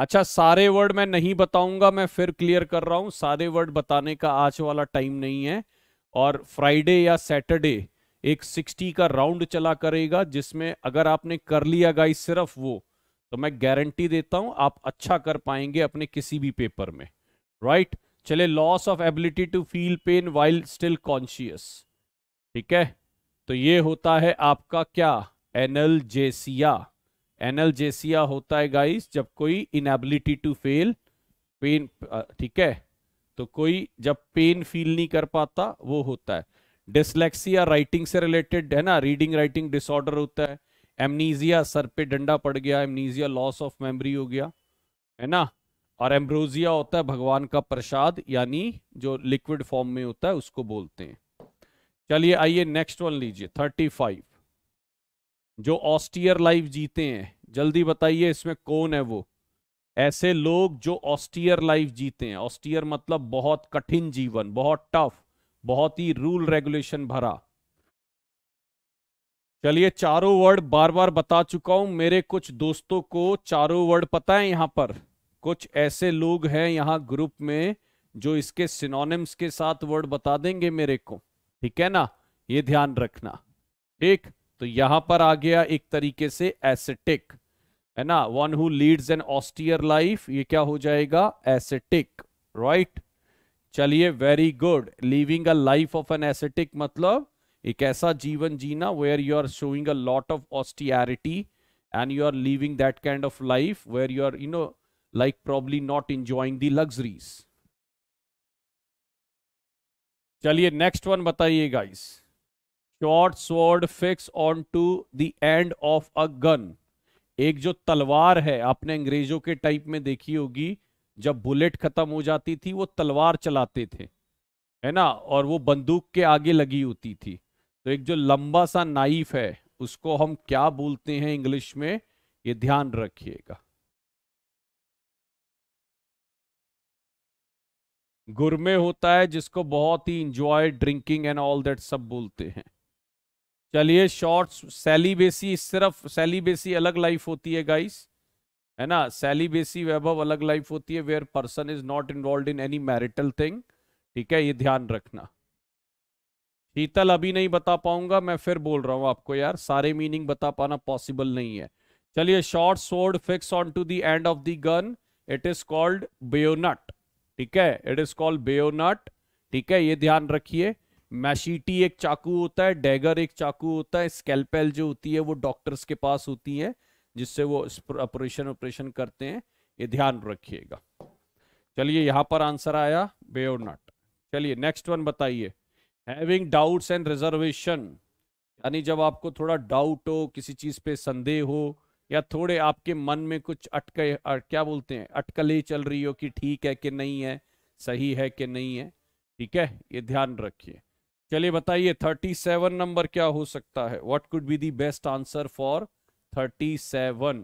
अच्छा सारे वर्ड मैं नहीं बताऊंगा मैं फिर क्लियर कर रहा हूं सारे वर्ड बताने का आज वाला टाइम नहीं है और फ्राइडे या सैटरडे एक 60 का राउंड चला करेगा जिसमें अगर आपने कर लिया गाइस सिर्फ वो तो मैं गारंटी देता हूं आप अच्छा कर पाएंगे अपने किसी भी पेपर में राइट right? चले loss of ability to feel pain while still conscious ठीक है तो ये होता है आपका क्या एनलजेसिया एनलजेसिया होता है गाइस जब कोई इनएबिलिटी टू फेल पेन ठीक है तो कोई जब पेन फील नहीं कर पाता वो होता है डिसलेक्सिया राइटिंग से रिलेटेड है ना रीडिंग राइटिंग डिसऑर्डर होता है एमनीजिया सर पे डंडा पड़ गया एमनीजिया लॉस ऑफ मेमोरी हो गया है ना और एम्ब्रोजिया होता है भगवान का प्रसाद यानी जो लिक्विड फॉर्म में होता है उसको बोलते हैं चलिए आइए नेक्स्ट वन लीजिए थर्टी फाइव जो ऑस्टियर लाइफ जीते हैं जल्दी बताइए इसमें कौन है वो ऐसे लोग जो ऑस्टियर लाइफ जीते हैं ऑस्टियर मतलब बहुत कठिन जीवन बहुत टफ बहुत ही रूल रेगुलेशन भरा चलिए चारों वर्ड बार बार बता चुका हूं मेरे कुछ दोस्तों को चारों वर्ड पता है यहां पर कुछ ऐसे लोग हैं यहां ग्रुप में जो इसके सिनोनिम्स के साथ वर्ड बता देंगे मेरे को ठीक है ना ये ध्यान रखना ठीक तो यहां पर आ गया एक तरीके से एसेटिक है ना one who leads an austere life ये क्या हो जाएगा एसेटिक राइट चलिए very good living a life of an ascetic मतलब एक ऐसा जीवन जीना where you are showing a lot of austerity and you are living that kind of life where you are you know like probably not enjoying the luxuries चलिए next one बताइए guys short sword fix on to the end of a gun एक जो तलवार है आपने अंग्रेजों के type में देखी होगी जब बुलेट खत्म हो जाती थी वो तलवार चलाते थे है ना और वो बंदूक के आगे लगी होती थी तो एक जो लंबा सा नाइफ है उसको हम क्या बोलते हैं इंग्लिश में ये ध्यान रखिएगा गुरमे होता है जिसको बहुत ही enjoy drinking and all that सब बोलते हैं चलिए शॉर्ट्स सेलिबेसी सिर्फ सेलिबेसी अलग लाइफ होती है गाइस है ना सेलिबेसी वैभव अलग लाइफ होती है where person is not involve in any marital thing ठीक है ये ध्यान रखना शीतल अभी नहीं बता पाऊंगा मैं फिर बोल रहा हूं आपको यार सारे मीनिंग बता पाना पॉसिबल नहीं है चलिए short sword fix on to the end of the gun it is called bayonet ठीक है इट इज कॉल्ड बेयोनट ठीक है ये ध्यान रखिए मैशीटी एक चाकू होता है डैगर एक चाकू होता है स्केल्पेल जो होती है वो डॉक्टर्स के पास होती है जिससे वो ऑपरेशन ऑपरेशन करते हैं ये ध्यान रखिएगा चलिए यहां पर आंसर आया बे और नॉट चलिए नेक्स्ट वन बताइए हैविंग डाउट्स एंड रिजर्वेशन यानी जब आपको थोड़ा डाउट हो किसी चीज़ पे संदेह हो या थोड़े आपके मन में कुछ अटके क्या बोलते हैं अटकले चल रही हो कि ठीक है कि नहीं है सही है कि नहीं है ठीक है ये ध्यान रखिए चलिए बताइए सेवन नंबर क्या हो सकता है what could be the best answer for thirty seven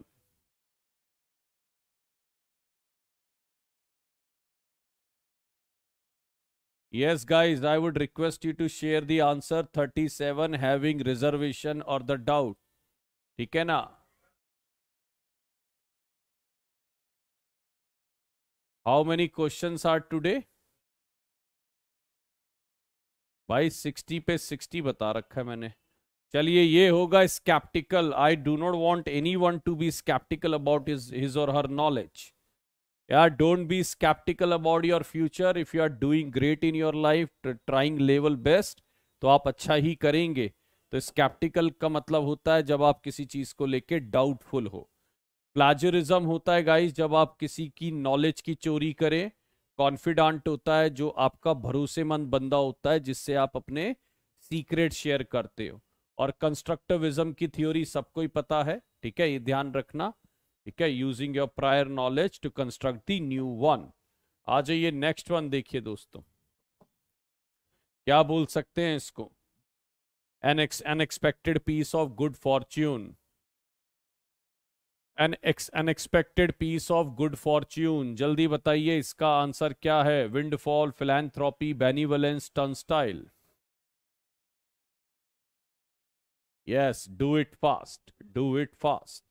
yes guys I would request you to share the answer thirty seven having reservation और द डाउट ठीक है ना how many question are today भाई sixty पे sixty बता रखा है मैंने चलिए ये होगा sceptical I do not want anyone to be sceptical about his his or her knowledge या don't be sceptical about your future if you are doing great in your life trying level best तो आप अच्छा ही करेंगे तो स्कैप्टिकल का मतलब होता है जब आप किसी चीज को लेके डाउटफुल हो प्लाजरिज्म होता है गाइज जब आप किसी की नॉलेज की चोरी करें कॉन्फिडेंट होता है जो आपका भरोसेमंद बंदा होता है जिससे आप अपने सीक्रेट शेयर करते हो और कंस्ट्रक्टिविज्म की थ्योरी सबको ही पता है ठीक है ये ध्यान रखना ठीक है using your prior knowledge to construct the new one आ जाइए नेक्स्ट वन देखिए दोस्तों क्या बोल सकते हैं इसको an ex unexpected piece of good fortune an ex unexpected piece of good fortune जल्दी बताइए इसका आंसर क्या है windfall philanthropy benevolence turnstile yes do it fast do it fast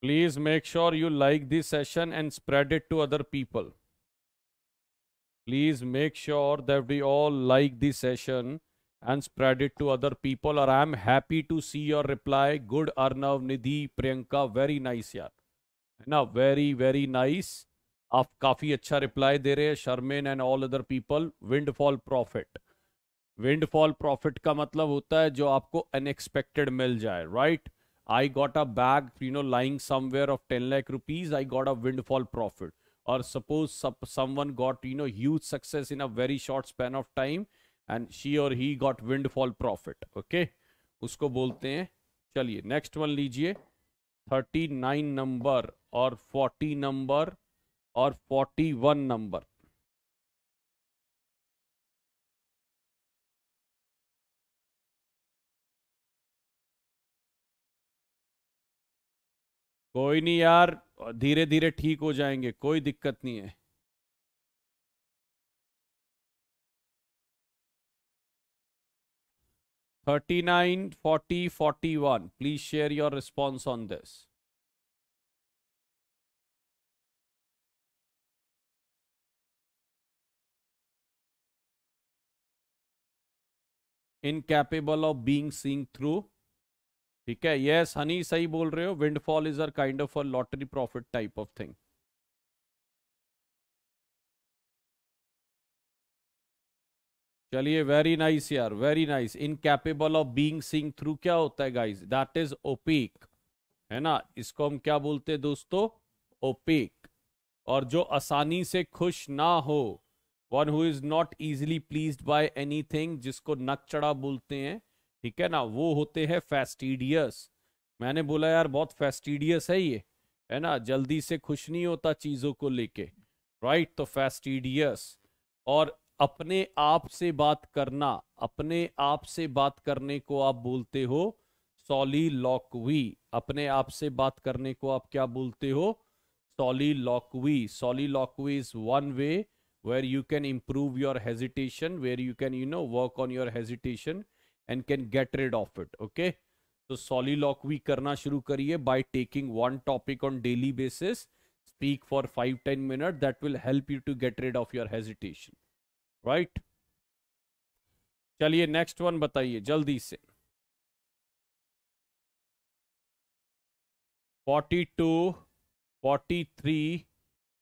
please make sure you like this session and spread it to other people please make sure that we all like this session and spread it to other people or i'm happy to see your reply good arnav nidhi priyanka very nice yaar है ना very very nice आप काफ़ी अच्छा reply दे रहे हैं Sharmin and all other people windfall profit windfall profit का मतलब होता है जो आपको अनएक्सपेक्टेड मिल जाए right I got a bag you know lying somewhere of ten lakh rupees I got a windfall or suppose someone got you know huge success in a very short span of time and she or he got windfall profit okay usko bolte hain chaliye next one lijiye 39 number or 40 number or 41 number कोई नहीं यार और धीरे धीरे ठीक हो जाएंगे कोई दिक्कत नहीं है thirty nine forty forty one please share your response on this incapable of being seen through ठीक है यस हनी सही बोल रहे हो windfall is uh kind of a lottery profit type of thing चलिए वेरी नाइस यार very nice incapable of being seen through क्या होता है गाइस दैट इज ओपीक है ना इसको हम क्या बोलते हैं दोस्तों ओपीक और जो आसानी से खुश ना हो one who is not easily please by anything जिसको नक चढ़ा बोलते हैं ठीक है ना वो होते हैं फेस्टिडियस मैंने बोला यार बहुत फेस्टिडियस है ये है ना जल्दी से खुश नहीं होता चीज़ों को लेके राइट तो फेस्टिडियस और अपने आप से बात करना अपने आप से बात करने को आप बोलते हो सॉली लॉकवी अपने आप से बात करने को आप क्या बोलते हो soliloquy soliloquy is one way where you can improve your hesitation where you can you know work on your hesitation and can get rid of it okay तो सॉली लॉक वीक करना शुरू करिए by taking one topic on daily basis speak for five ten minute that will help you to get rid of your hesitation right चलिए next one बताइए जल्दी से forty two forty three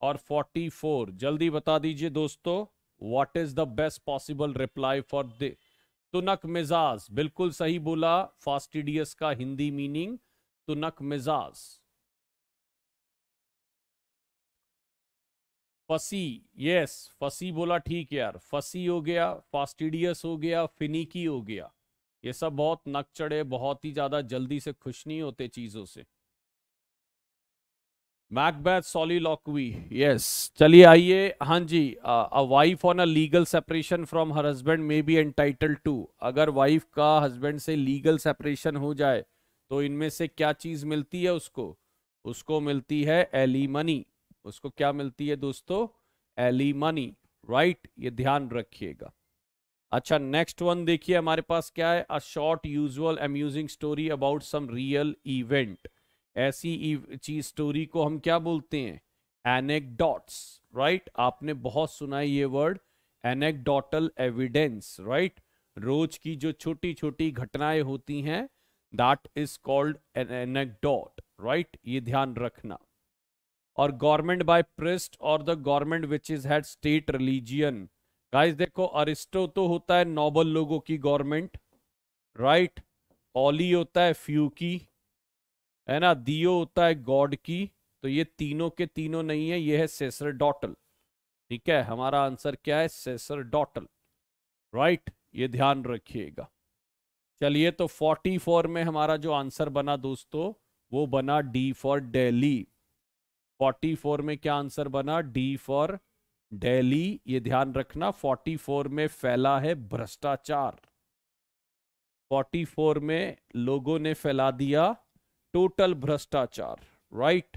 और forty four जल्दी बता दीजिए दोस्तों what is the best possible reply for this तुनक मिजाज बिल्कुल सही बोला फास्टिडियस का हिंदी मीनिंग तुनक मिजाज फसी यस फसी बोला ठीक यार फसी हो गया फास्टिडियस हो गया फिनिकी हो गया ये सब बहुत नक चढ़े बहुत ही ज्यादा जल्दी से खुश नहीं होते चीजों से मैकबैथ लॉकवी यस चलिए आइए हाँ जी a wife on a legal separation from her husband may be entitle to अगर वाइफ का हस्बैंड से लीगल सेपरेशन हो जाए तो इनमें से क्या चीज़ मिलती है उसको उसको मिलती है एली मनी उसको क्या मिलती है दोस्तों एली मनी राइट ये ध्यान रखिएगा अच्छा नेक्स्ट वन देखिए हमारे पास क्या है a short usual amusing story about some real event ऐसी चीज स्टोरी को हम क्या बोलते हैं एनेकडॉट्स राइट आपने बहुत सुना ये वर्ड एनेकडॉटल एविडेंस राइट रोज की जो छोटी छोटी घटनाएं होती हैं that is called an anecdote right ये ध्यान रखना और गवर्नमेंट बाय प्रिस्ट और the government which is had state religion guys देखो अरिस्टो तो होता है नोबल लोगों की गवर्नमेंट राइट ऑली होता है फ्यू की है ना दियो होता है गॉड की तो ये तीनों के तीनों नहीं है ये है सेसर डॉटल ठीक है हमारा आंसर क्या है सेसर डॉटल राइट ये ध्यान रखिएगा चलिए तो 44 में हमारा जो आंसर बना दोस्तों वो बना डी फॉर डेली 44 में क्या आंसर बना डी फॉर डेली ये ध्यान रखना 44 में फैला है भ्रष्टाचार 44 में लोगों ने फैला दिया टोटल भ्रष्टाचार राइट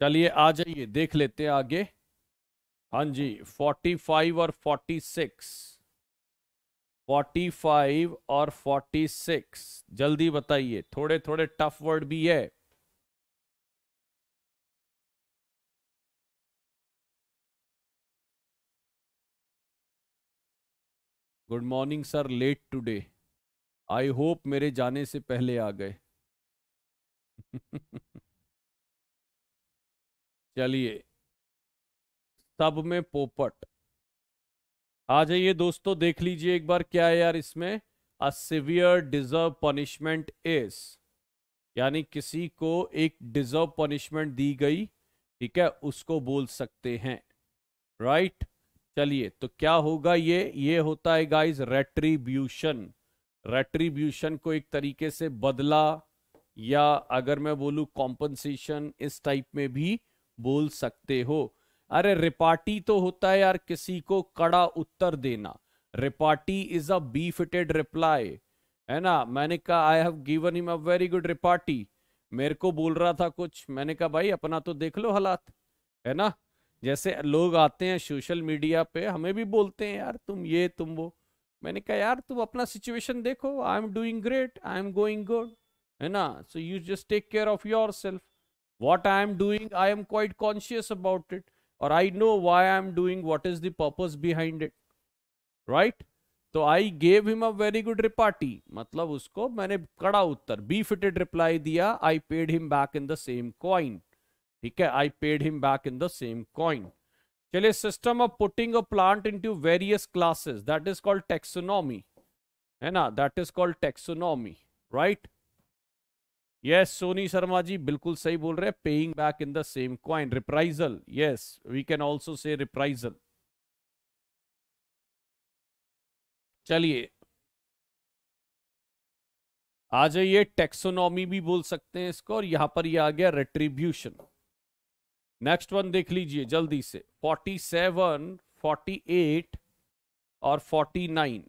चलिए आ जाइए देख लेते हैं आगे हाँ जी 45 और 46 45 और 46 जल्दी बताइए थोड़े थोड़े टफ वर्ड भी है good morning sir late today I hope मेरे जाने से पहले आ गए चलिए सब में पोपट आ जाइए दोस्तों देख लीजिए एक बार क्या है यार इसमें a severe deserve punishment is यानी किसी को एक डिजर्व पनिशमेंट दी गई ठीक है उसको बोल सकते हैं राइट चलिए तो क्या होगा ये ये होता है गाइस रेट्रीब्यूशन रेट्रीब्यूशन को एक तरीके से बदला या अगर मैं बोलू कॉम्पनसेशन इस टाइप में भी बोल सकते हो अरे रिपार्टी तो होता है यार किसी को कड़ा उत्तर देना repartee is a befitted reply है ना मैंने कहा I have given him a very good repartee मेरे को बोल रहा था कुछ मैंने कहा भाई अपना तो देख लो हालात है ना जैसे लोग आते हैं सोशल मीडिया पे हमें भी बोलते हैं यार तुम ये तुम वो मैंने कहा यार तुम अपना सिचुएशन देखो I am doing great I am going good Na? So you just take care of yourself. What I am doing, I am quite conscious about it. Or I know why I am doing, what is the purpose behind it. Right? So I gave him a very good reply. Matlab usko, maine kada uttar. Befitted reply diya, I paid him back in the same coin. Hai? I paid him back in the same coin. Chale, system of putting a plant into various classes. That is called taxonomy. Na? That is called taxonomy. Right? Yes Soni Sharma ji बिल्कुल सही बोल रहे हैं paying back in the same coin reprisal yes we can also say reprisal चलिए आ जाइए taxonomy भी बोल सकते हैं इसको और यहां पर ये आ गया रेट्रीब्यूशन नेक्स्ट वन देख लीजिए जल्दी से 47, 48 और 49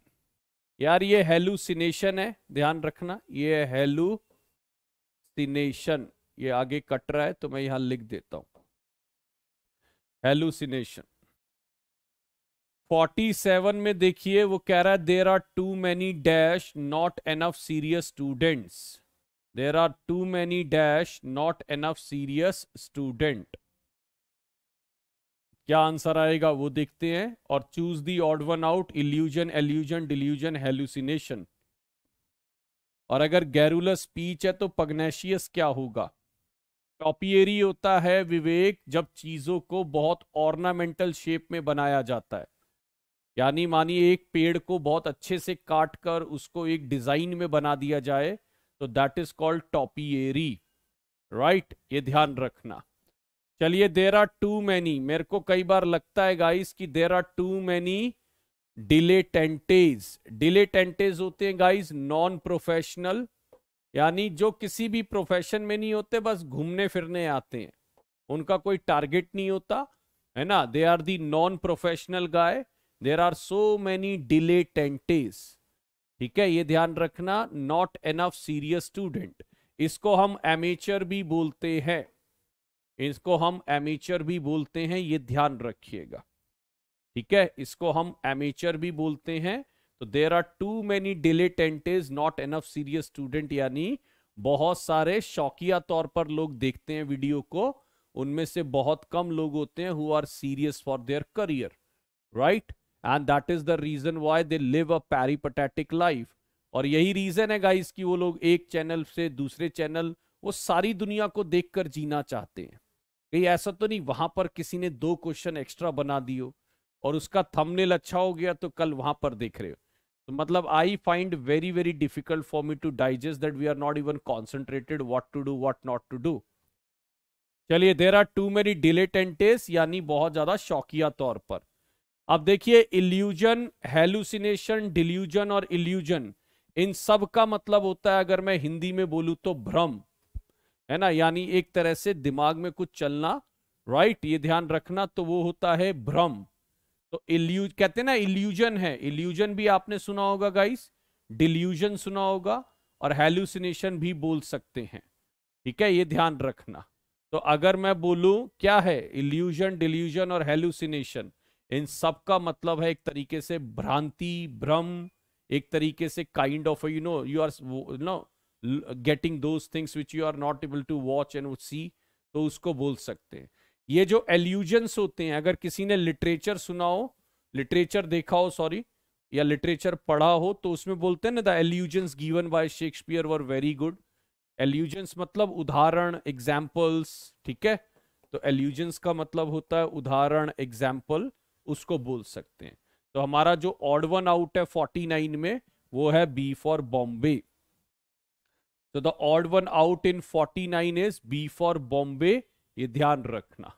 यार ये हेलुसिनेशन है ध्यान रखना ये हेलू हेलुसिनेशन ये आगे कट रहा है तो मैं यहां लिख देता हूं हेलुसिनेशन 47 में देखिए वो कह रहा है there are too many dash not enough serious students there are too many dash not enough serious student क्या आंसर आएगा वो देखते हैं और choose the odd one out illusion allusion delusion hallucination और अगर गैरुलस स्पीच है तो पग्नेशियस क्या होगा टॉपियरी होता है विवेक जब चीजों को बहुत ऑर्नामेंटल शेप में बनाया जाता है यानी मानिए एक पेड़ को बहुत अच्छे से काट कर उसको एक डिजाइन में बना दिया जाए तो that is called topiary right ये ध्यान रखना चलिए देर आर टू मैनी मेरे को कई बार लगता है गाइस कि there are too many dilettantes dilettantes होते हैं गाइस नॉन प्रोफेशनल यानी जो किसी भी प्रोफेशन में नहीं होते बस घूमने फिरने आते हैं उनका कोई टारगेट नहीं होता है ना they are the non professional guy there are so many dilettantes ठीक है ये ध्यान रखना नॉट एनफ सीरियस स्टूडेंट इसको हम एमेचर भी बोलते हैं इसको हम एमेचर भी बोलते हैं ये ध्यान रखिएगा ठीक है इसको हम एमेचर भी बोलते हैं तो there are too many dilettante is not enough serious student यानी बहुत सारे शौकिया तौर पर लोग देखते हैं वीडियो को उनमें से बहुत कम लोग होते हैं who are serious for their career right and that is the reason why they live a peripatetic life और यही रीजन है गाइस कि वो लोग एक चैनल से दूसरे चैनल वो सारी दुनिया को देखकर जीना चाहते हैं कहीं ऐसा तो नहीं वहां पर किसी ने दो क्वेश्चन एक्स्ट्रा बना दियो और उसका थंबनेल अच्छा हो गया तो कल वहां पर देख रहे हो तो मतलब I find very very difficult for me to digest that we are not even concentrated what to do what not to do चलिए there are too many dilettantes यानी बहुत ज्यादा शौकिया तौर पर अब देखिए इल्यूजन हेलुसिनेशन डिल्यूजन और इल्यूजन इन सब का मतलब होता है अगर मैं हिंदी में बोलूं तो भ्रम है ना यानी एक तरह से दिमाग में कुछ चलना राइट ये ध्यान रखना तो वो होता है भ्रम तो इल्यूज कहते हैं ना इल्यूजन है इल्यूजन भी आपने सुना होगा गाइस डिल्यूजन सुना होगा और हेल्यूसिनेशन भी बोल सकते हैं ठीक है ये ध्यान रखना तो अगर मैं बोलूं क्या है इल्यूजन डिल्यूजन और हेल्यूसिनेशन इन सब का मतलब है एक तरीके से भ्रांति भ्रम एक तरीके से kind of you know you are no getting those things which you are not able to watch and see तो उसको बोल सकते हैं ये जो एल्यूजन्स होते हैं अगर किसी ने लिटरेचर सुना हो लिटरेचर देखा हो सॉरी या लिटरेचर पढ़ा हो तो उसमें बोलते हैं ना the allusions given by Shakespeare were very good allusions मतलब उदाहरण एग्जाम्पल्स ठीक है तो एल्यूजन्स का मतलब होता है उदाहरण एग्जाम्पल उसको बोल सकते हैं तो हमारा जो ऑड वन आउट है फोर्टी नाइन में वो है बी फॉर बॉम्बे तो the odd one out in forty nine is B for Bombay ये ध्यान रखना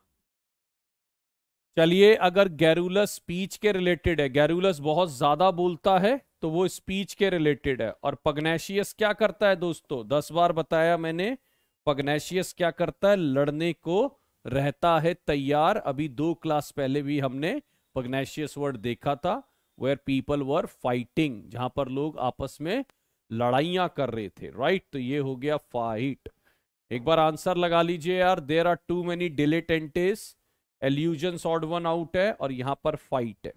चलिए अगर गैरुलस स्पीच के रिलेटेड है गैरुलस बहुत ज्यादा बोलता है तो वो स्पीच के रिलेटेड है और पग्नेशियस क्या करता है दोस्तों दस बार बताया मैंने पग्नेशियस क्या करता है लड़ने को रहता है तैयार अभी दो क्लास पहले भी हमने पग्नेशियस वर्ड देखा था वेयर पीपल वर फाइटिंग जहां पर लोग आपस में लड़ाइयां कर रहे थे राइट तो ये हो गया फाइट एक बार आंसर लगा लीजिए यार there are too many dilettantes allusion सॉड वन आउट है और यहां पर फाइट है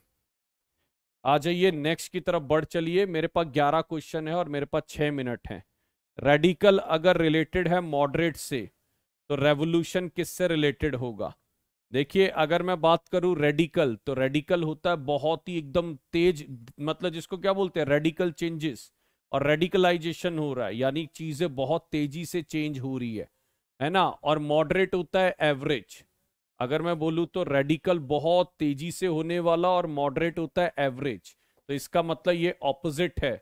आ जाइए नेक्स्ट की तरफ बढ़ चलिए मेरे पास ग्यारह क्वेश्चन है और मेरे पास छह मिनट है रेडिकल अगर रिलेटेड है मॉडरेट से तो रेवोल्यूशन किससे रिलेटेड होगा देखिए अगर मैं बात करूं रेडिकल तो रेडिकल होता है बहुत ही एकदम तेज मतलब जिसको क्या बोलते हैं रेडिकल चेंजेस और रेडिकलाइजेशन हो रहा है यानी चीजें बहुत तेजी से चेंज हो रही है है ना और मॉडरेट होता है एवरेज अगर मैं बोलूं तो रेडिकल बहुत तेजी से होने वाला और मॉडरेट होता है एवरेज तो इसका मतलब ये ऑपोजिट है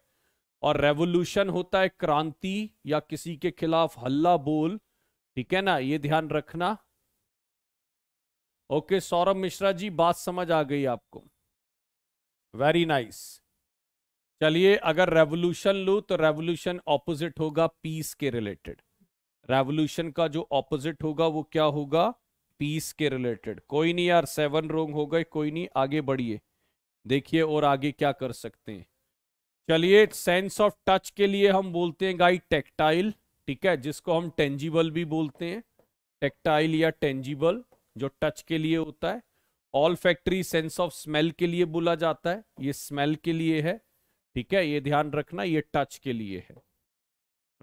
और रेवोल्यूशन होता है क्रांति या किसी के खिलाफ हल्ला बोल ठीक है ना ये ध्यान रखना ओके सौरभ मिश्रा जी बात समझ आ गई आपको वेरी नाइस nice. चलिए अगर रेवोल्यूशन लू तो रेवोल्यूशन ऑपोजिट होगा पीस के रिलेटेड रेवोल्यूशन का जो ऑपोजिट होगा वो क्या होगा पीस के रिलेटेड कोई नहीं यार सेवन रोंग हो गए कोई नहीं आगे बढ़िए देखिए और आगे क्या कर सकते हैं चलिए सेंस ऑफ टच के लिए हम बोलते हैं गाई टेक्टाइल ठीक है जिसको हम टेंजिबल भी बोलते हैं टेक्टाइल या टेंजिबल जो टच के लिए होता है olfactory sense of smell के लिए बोला जाता है ये स्मेल के लिए है ठीक है ये ध्यान रखना ये टच के लिए है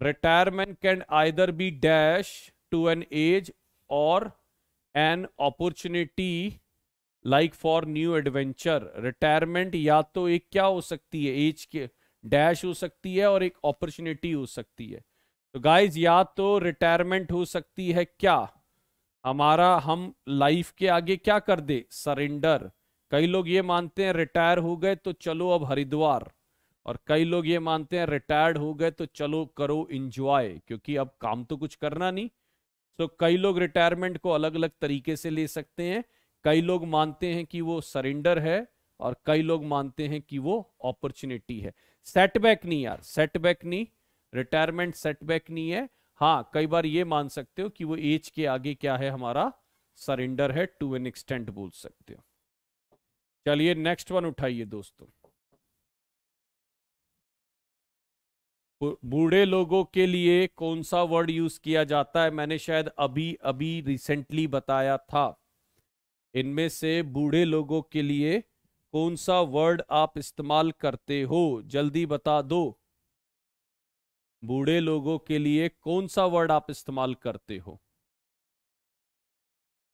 retirement can either be dash to an age और an opportunity like for new adventure retirement या तो एक क्या हो सकती है एज के डैश हो सकती है और एक अपॉर्चुनिटी हो सकती है तो गाइज या तो रिटायरमेंट हो सकती है क्या हमारा हम लाइफ के आगे क्या कर दे सरेंडर कई लोग ये मानते हैं रिटायर हो गए तो चलो अब हरिद्वार और कई लोग ये मानते हैं रिटायर्ड हो गए तो चलो करो इंजॉय क्योंकि अब काम तो कुछ करना नहीं तो कई लोग रिटायरमेंट को अलग अलग तरीके से ले सकते हैं कई लोग मानते हैं कि वो सरेंडर है और कई लोग मानते हैं कि वो अपॉर्चुनिटी है सेटबैक नहीं यार सेटबैक नहीं रिटायरमेंट सेटबैक नहीं है हाँ कई बार ये मान सकते हो कि वो एज के आगे क्या है हमारा सरेंडर है टू एन एक्सटेंट बोल सकते हो चलिए नेक्स्ट वन उठाइए दोस्तों बूढ़े लोगों के लिए कौन सा वर्ड यूज किया जाता है मैंने शायद अभी अभी रिसेंटली बताया था इनमें से बूढ़े लोगों के लिए कौन सा वर्ड आप इस्तेमाल करते हो जल्दी बता दो बूढ़े लोगों के लिए कौन सा वर्ड आप इस्तेमाल करते हो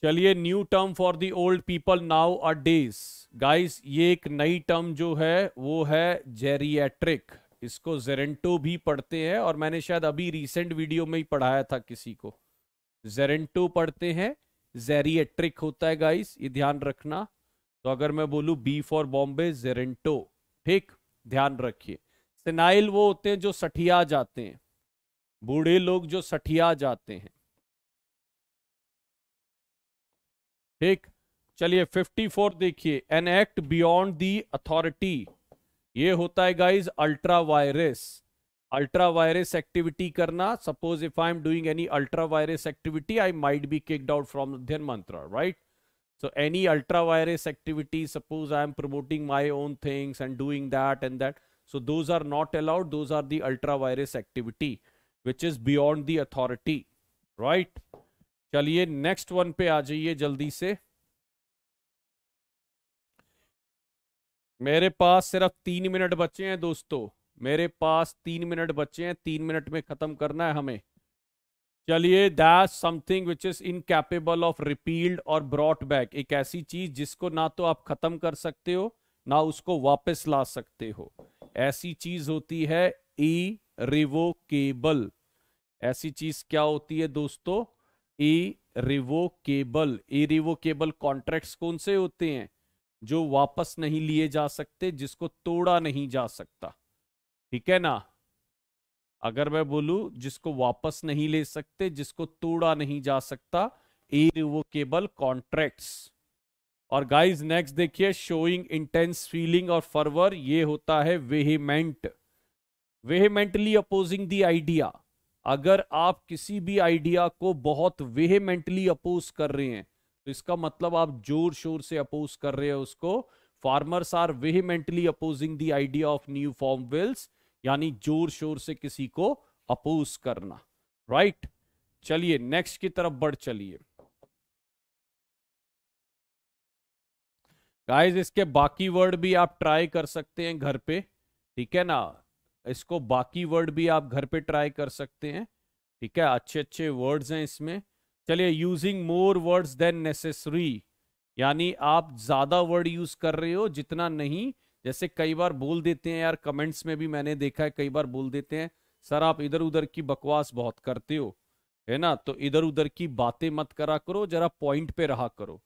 चलिए new term for the old people nowadays guys ये एक नई टर्म जो है वो है जेरियट्रिक इसको जेरेंटो भी पढ़ते हैं और मैंने शायद अभी रिसेंट वीडियो में ही पढ़ाया था किसी को जेरेंटो पढ़ते हैं जेरिएट्रिक होता है गाइस ये ध्यान रखना तो अगर मैं बोलू बी फॉर बॉम्बे जेरेंटो ठीक ध्यान रखिए सिनाइल वो होते हैं जो सठिया जाते हैं बूढ़े लोग जो सठिया जाते हैं ठीक चलिए 54 देखिए an act beyond the authority ये होता है guys ultra vires ultra vires activity करना suppose if I am doing any ultra vires activity I might be kicked out from Dhyan Mantra right so any ultra vires activity suppose I am promoting my own things and doing that and that so those are not allowed those are the ultra vires activity which is beyond the authority right चलिए next one पे आ जाइए जल्दी से मेरे पास सिर्फ तीन minute बचे हैं दोस्तों मेरे पास तीन मिनट बचे हैं तीन मिनट में खत्म करना है हमें चलिए that something which is incapable of repealed और ब्रॉट बैक एक ऐसी चीज जिसको ना तो आप खत्म कर सकते हो ना उसको वापस ला सकते हो ऐसी चीज होती है ई रिवोकेबल ऐसी चीज क्या होती है दोस्तों irrevocable irrevocable contract कौन से होते हैं जो वापस नहीं लिए जा सकते जिसको तोड़ा नहीं जा सकता ठीक है ना अगर मैं बोलू जिसको वापस नहीं ले सकते जिसको तोड़ा नहीं जा सकता इरिवोकेबल कॉन्ट्रैक्ट्स और गाइस नेक्स्ट देखिए शोइंग इंटेंस फीलिंग और फरवर ये होता है vehement vehemently opposing the idea अगर आप किसी भी आइडिया को बहुत वेहमेंटली अपोज कर रहे हैं तो इसका मतलब आप जोर शोर से अपोज कर रहे हो उसको farmers are vehemently opposing the idea of new farm bills यानी जोर शोर से किसी को अपोज करना राइट right? चलिए नेक्स्ट की तरफ बढ़ चलिए गाइस इसके बाकी वर्ड भी आप ट्राई कर सकते हैं घर पे ठीक है ना इसको बाकी वर्ड भी आप घर पे ट्राई कर सकते हैं ठीक है अच्छे अच्छे वर्ड्स हैं इसमें चलिए using more words than necessary यानी आप ज़्यादा वर्ड यूज़ कर रहे हो जितना नहीं जैसे कई बार बोल देते हैं यार कमेंट्स में भी मैंने देखा है कई बार बोल देते हैं सर आप इधर उधर की बकवास बहुत करते हो है ना तो इधर उधर की बातें मत करा करो जरा पॉइंट पे रहा करो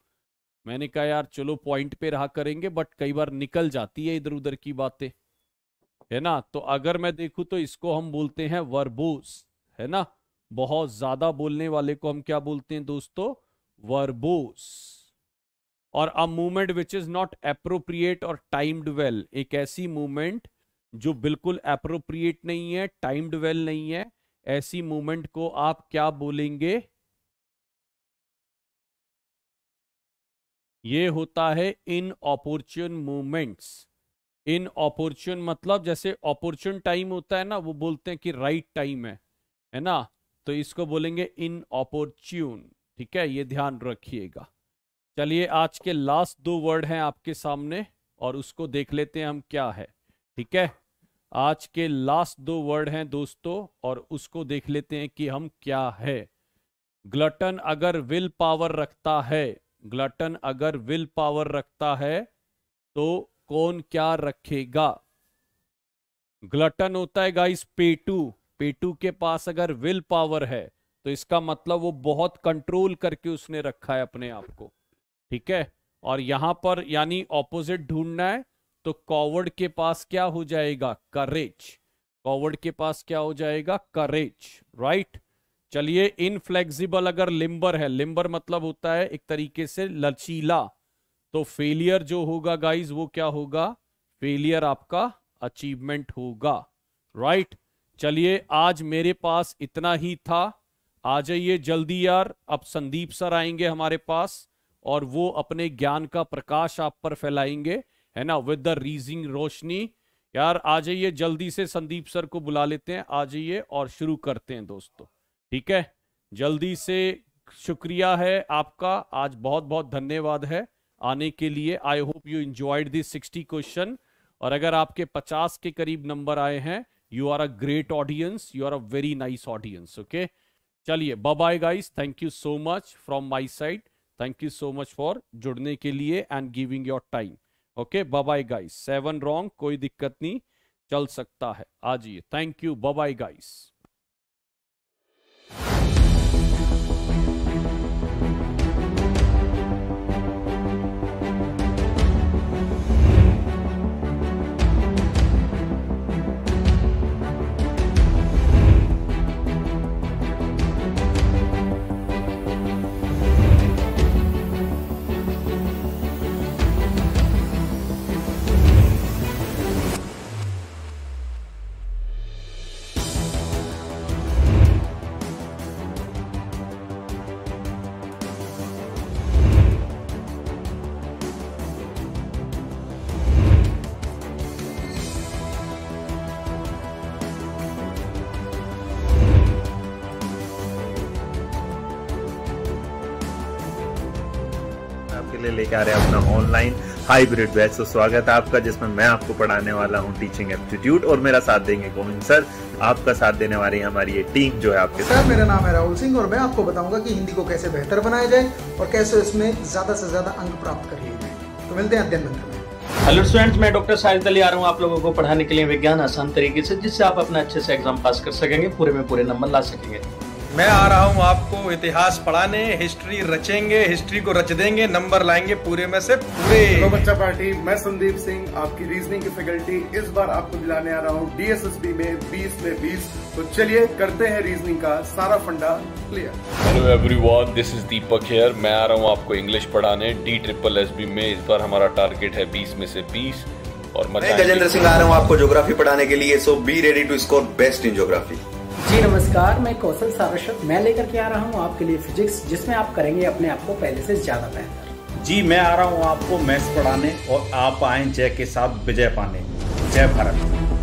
मैंने कहा यार चलो पॉइंट पे रहा करेंगे बट कई बार निकल जाती है इधर उधर की बातें है ना तो अगर मैं देखूँ तो इसको हम बोलते हैं वर्बोस है ना बहुत ज्यादा बोलने वाले को हम क्या बोलते हैं दोस्तों वर्बोस और a movement which is not appropriate और टाइम्ड वेल एक ऐसी मूवमेंट जो बिल्कुल अप्रोप्रिएट नहीं है टाइम्ड वेल नहीं है ऐसी मूवमेंट को आप क्या बोलेंगे ये होता है inopportune movements inopportune मतलब जैसे अपॉर्चुन टाइम होता है ना वो बोलते हैं कि राइट right टाइम है है ना तो इसको बोलेंगे इन अपॉर्च्यून ठीक है ये ध्यान रखिएगा चलिए आज के लास्ट दो वर्ड हैं आपके सामने और उसको देख लेते हैं हम क्या है ठीक है आज के लास्ट दो वर्ड हैं दोस्तों और उसको देख लेते हैं कि हम क्या है ग्लटन अगर विल पावर रखता है ग्लटन अगर विल पावर रखता है तो कौन क्या रखेगा ग्लटन होता है गाइस पेटू पेटू के पास अगर विल पावर है तो इसका मतलब वो बहुत कंट्रोल करके उसने रखा है अपने आप को ठीक है और यहां पर यानी ऑपोजिट ढूंढना है तो कॉवर्ड के पास क्या हो जाएगा करेज कॉवर्ड के पास क्या हो जाएगा करेज राइट चलिए इनफ्लेक्सिबल अगर लिंबर है लिंबर मतलब होता है एक तरीके से लचीला तो फेलियर जो होगा गाइज वो क्या होगा फेलियर आपका अचीवमेंट होगा राइट right? चलिए आज मेरे पास इतना ही था आ जाइए जल्दी यार अब संदीप सर आएंगे हमारे पास और वो अपने ज्ञान का प्रकाश आप पर फैलाएंगे है ना विद द रीजिंग रोशनी यार आ जाइए जल्दी से संदीप सर को बुला लेते हैं आ जाइए और शुरू करते हैं दोस्तों ठीक है जल्दी से शुक्रिया है आपका आज बहुत बहुत धन्यवाद है आने के लिए I hope you enjoyed this sixty question और अगर आपके पचास के करीब नंबर आए हैं you are a great audience you are a very nice audience okay चलिए bye guys thank you so much from my side thank you so much for जुड़ने के लिए and giving your time okay bye guys seven wrong कोई दिक्कत नहीं चल सकता है आ जाइए थैंक यू बाय गाइस लेके आ रहे हैं अपना ऑनलाइन हाइब्रिड बैच तो स्वागत है आपका जिसमें मैं आपको पढ़ाने वाला हूँ टीचिंग एप्टीट्यूड और मेरा साथ देंगे गोविंद सर आपका साथ देने वाली हमारी ये टीम जो है आपके साथ मेरा नाम है राहुल सिंह और मैं आपको बताऊंगा की हिंदी को कैसे बेहतर बनाया जाए और कैसे इसमें ज्यादा से ज्यादा अंक प्राप्त कर लिए जाए तो मिलते हैं अध्ययन मंत्र हेलो स्टूडेंट्स मैं डॉक्टर साहिल अली आ रहा हूँ आप लोगों को पढ़ाने के लिए विज्ञान आसान तरीके से जिससे आप अपना अच्छे से एग्जाम पास कर सकेंगे पूरे में पूरे नंबर ला सकेंगे मैं आ रहा हूँ आपको इतिहास पढ़ाने हिस्ट्री रचेंगे हिस्ट्री को रच देंगे नंबर लाएंगे पूरे में से पूरे तो बच्चा पार्टी मैं संदीप सिंह आपकी रीजनिंग की फैकल्टी इस बार आपको दिलाने आ रहा हूँ डीएसएसबी में 20 में 20 तो चलिए करते हैं रीजनिंग का सारा फंडा clear hello every this is Deepak here मैं आ रहा हूँ आपको इंग्लिश पढ़ाने डी ट्रिपल एस बी में इस बार हमारा टारगेट है बीस में से बीस और मैं गजेंद्र सिंह आ रहा हूँ आपको ज्योग्राफी पढ़ाने के लिए so be ready to score best in geography जी नमस्कार मैं कौशल सारश्वत मैं लेकर के आ रहा हूँ आपके लिए फिजिक्स जिसमें आप करेंगे अपने आप को पहले से ज्यादा बेहतर जी मैं आ रहा हूँ आपको मैथ्स पढ़ाने और आप आए जय के साथ विजय पाने जय भारत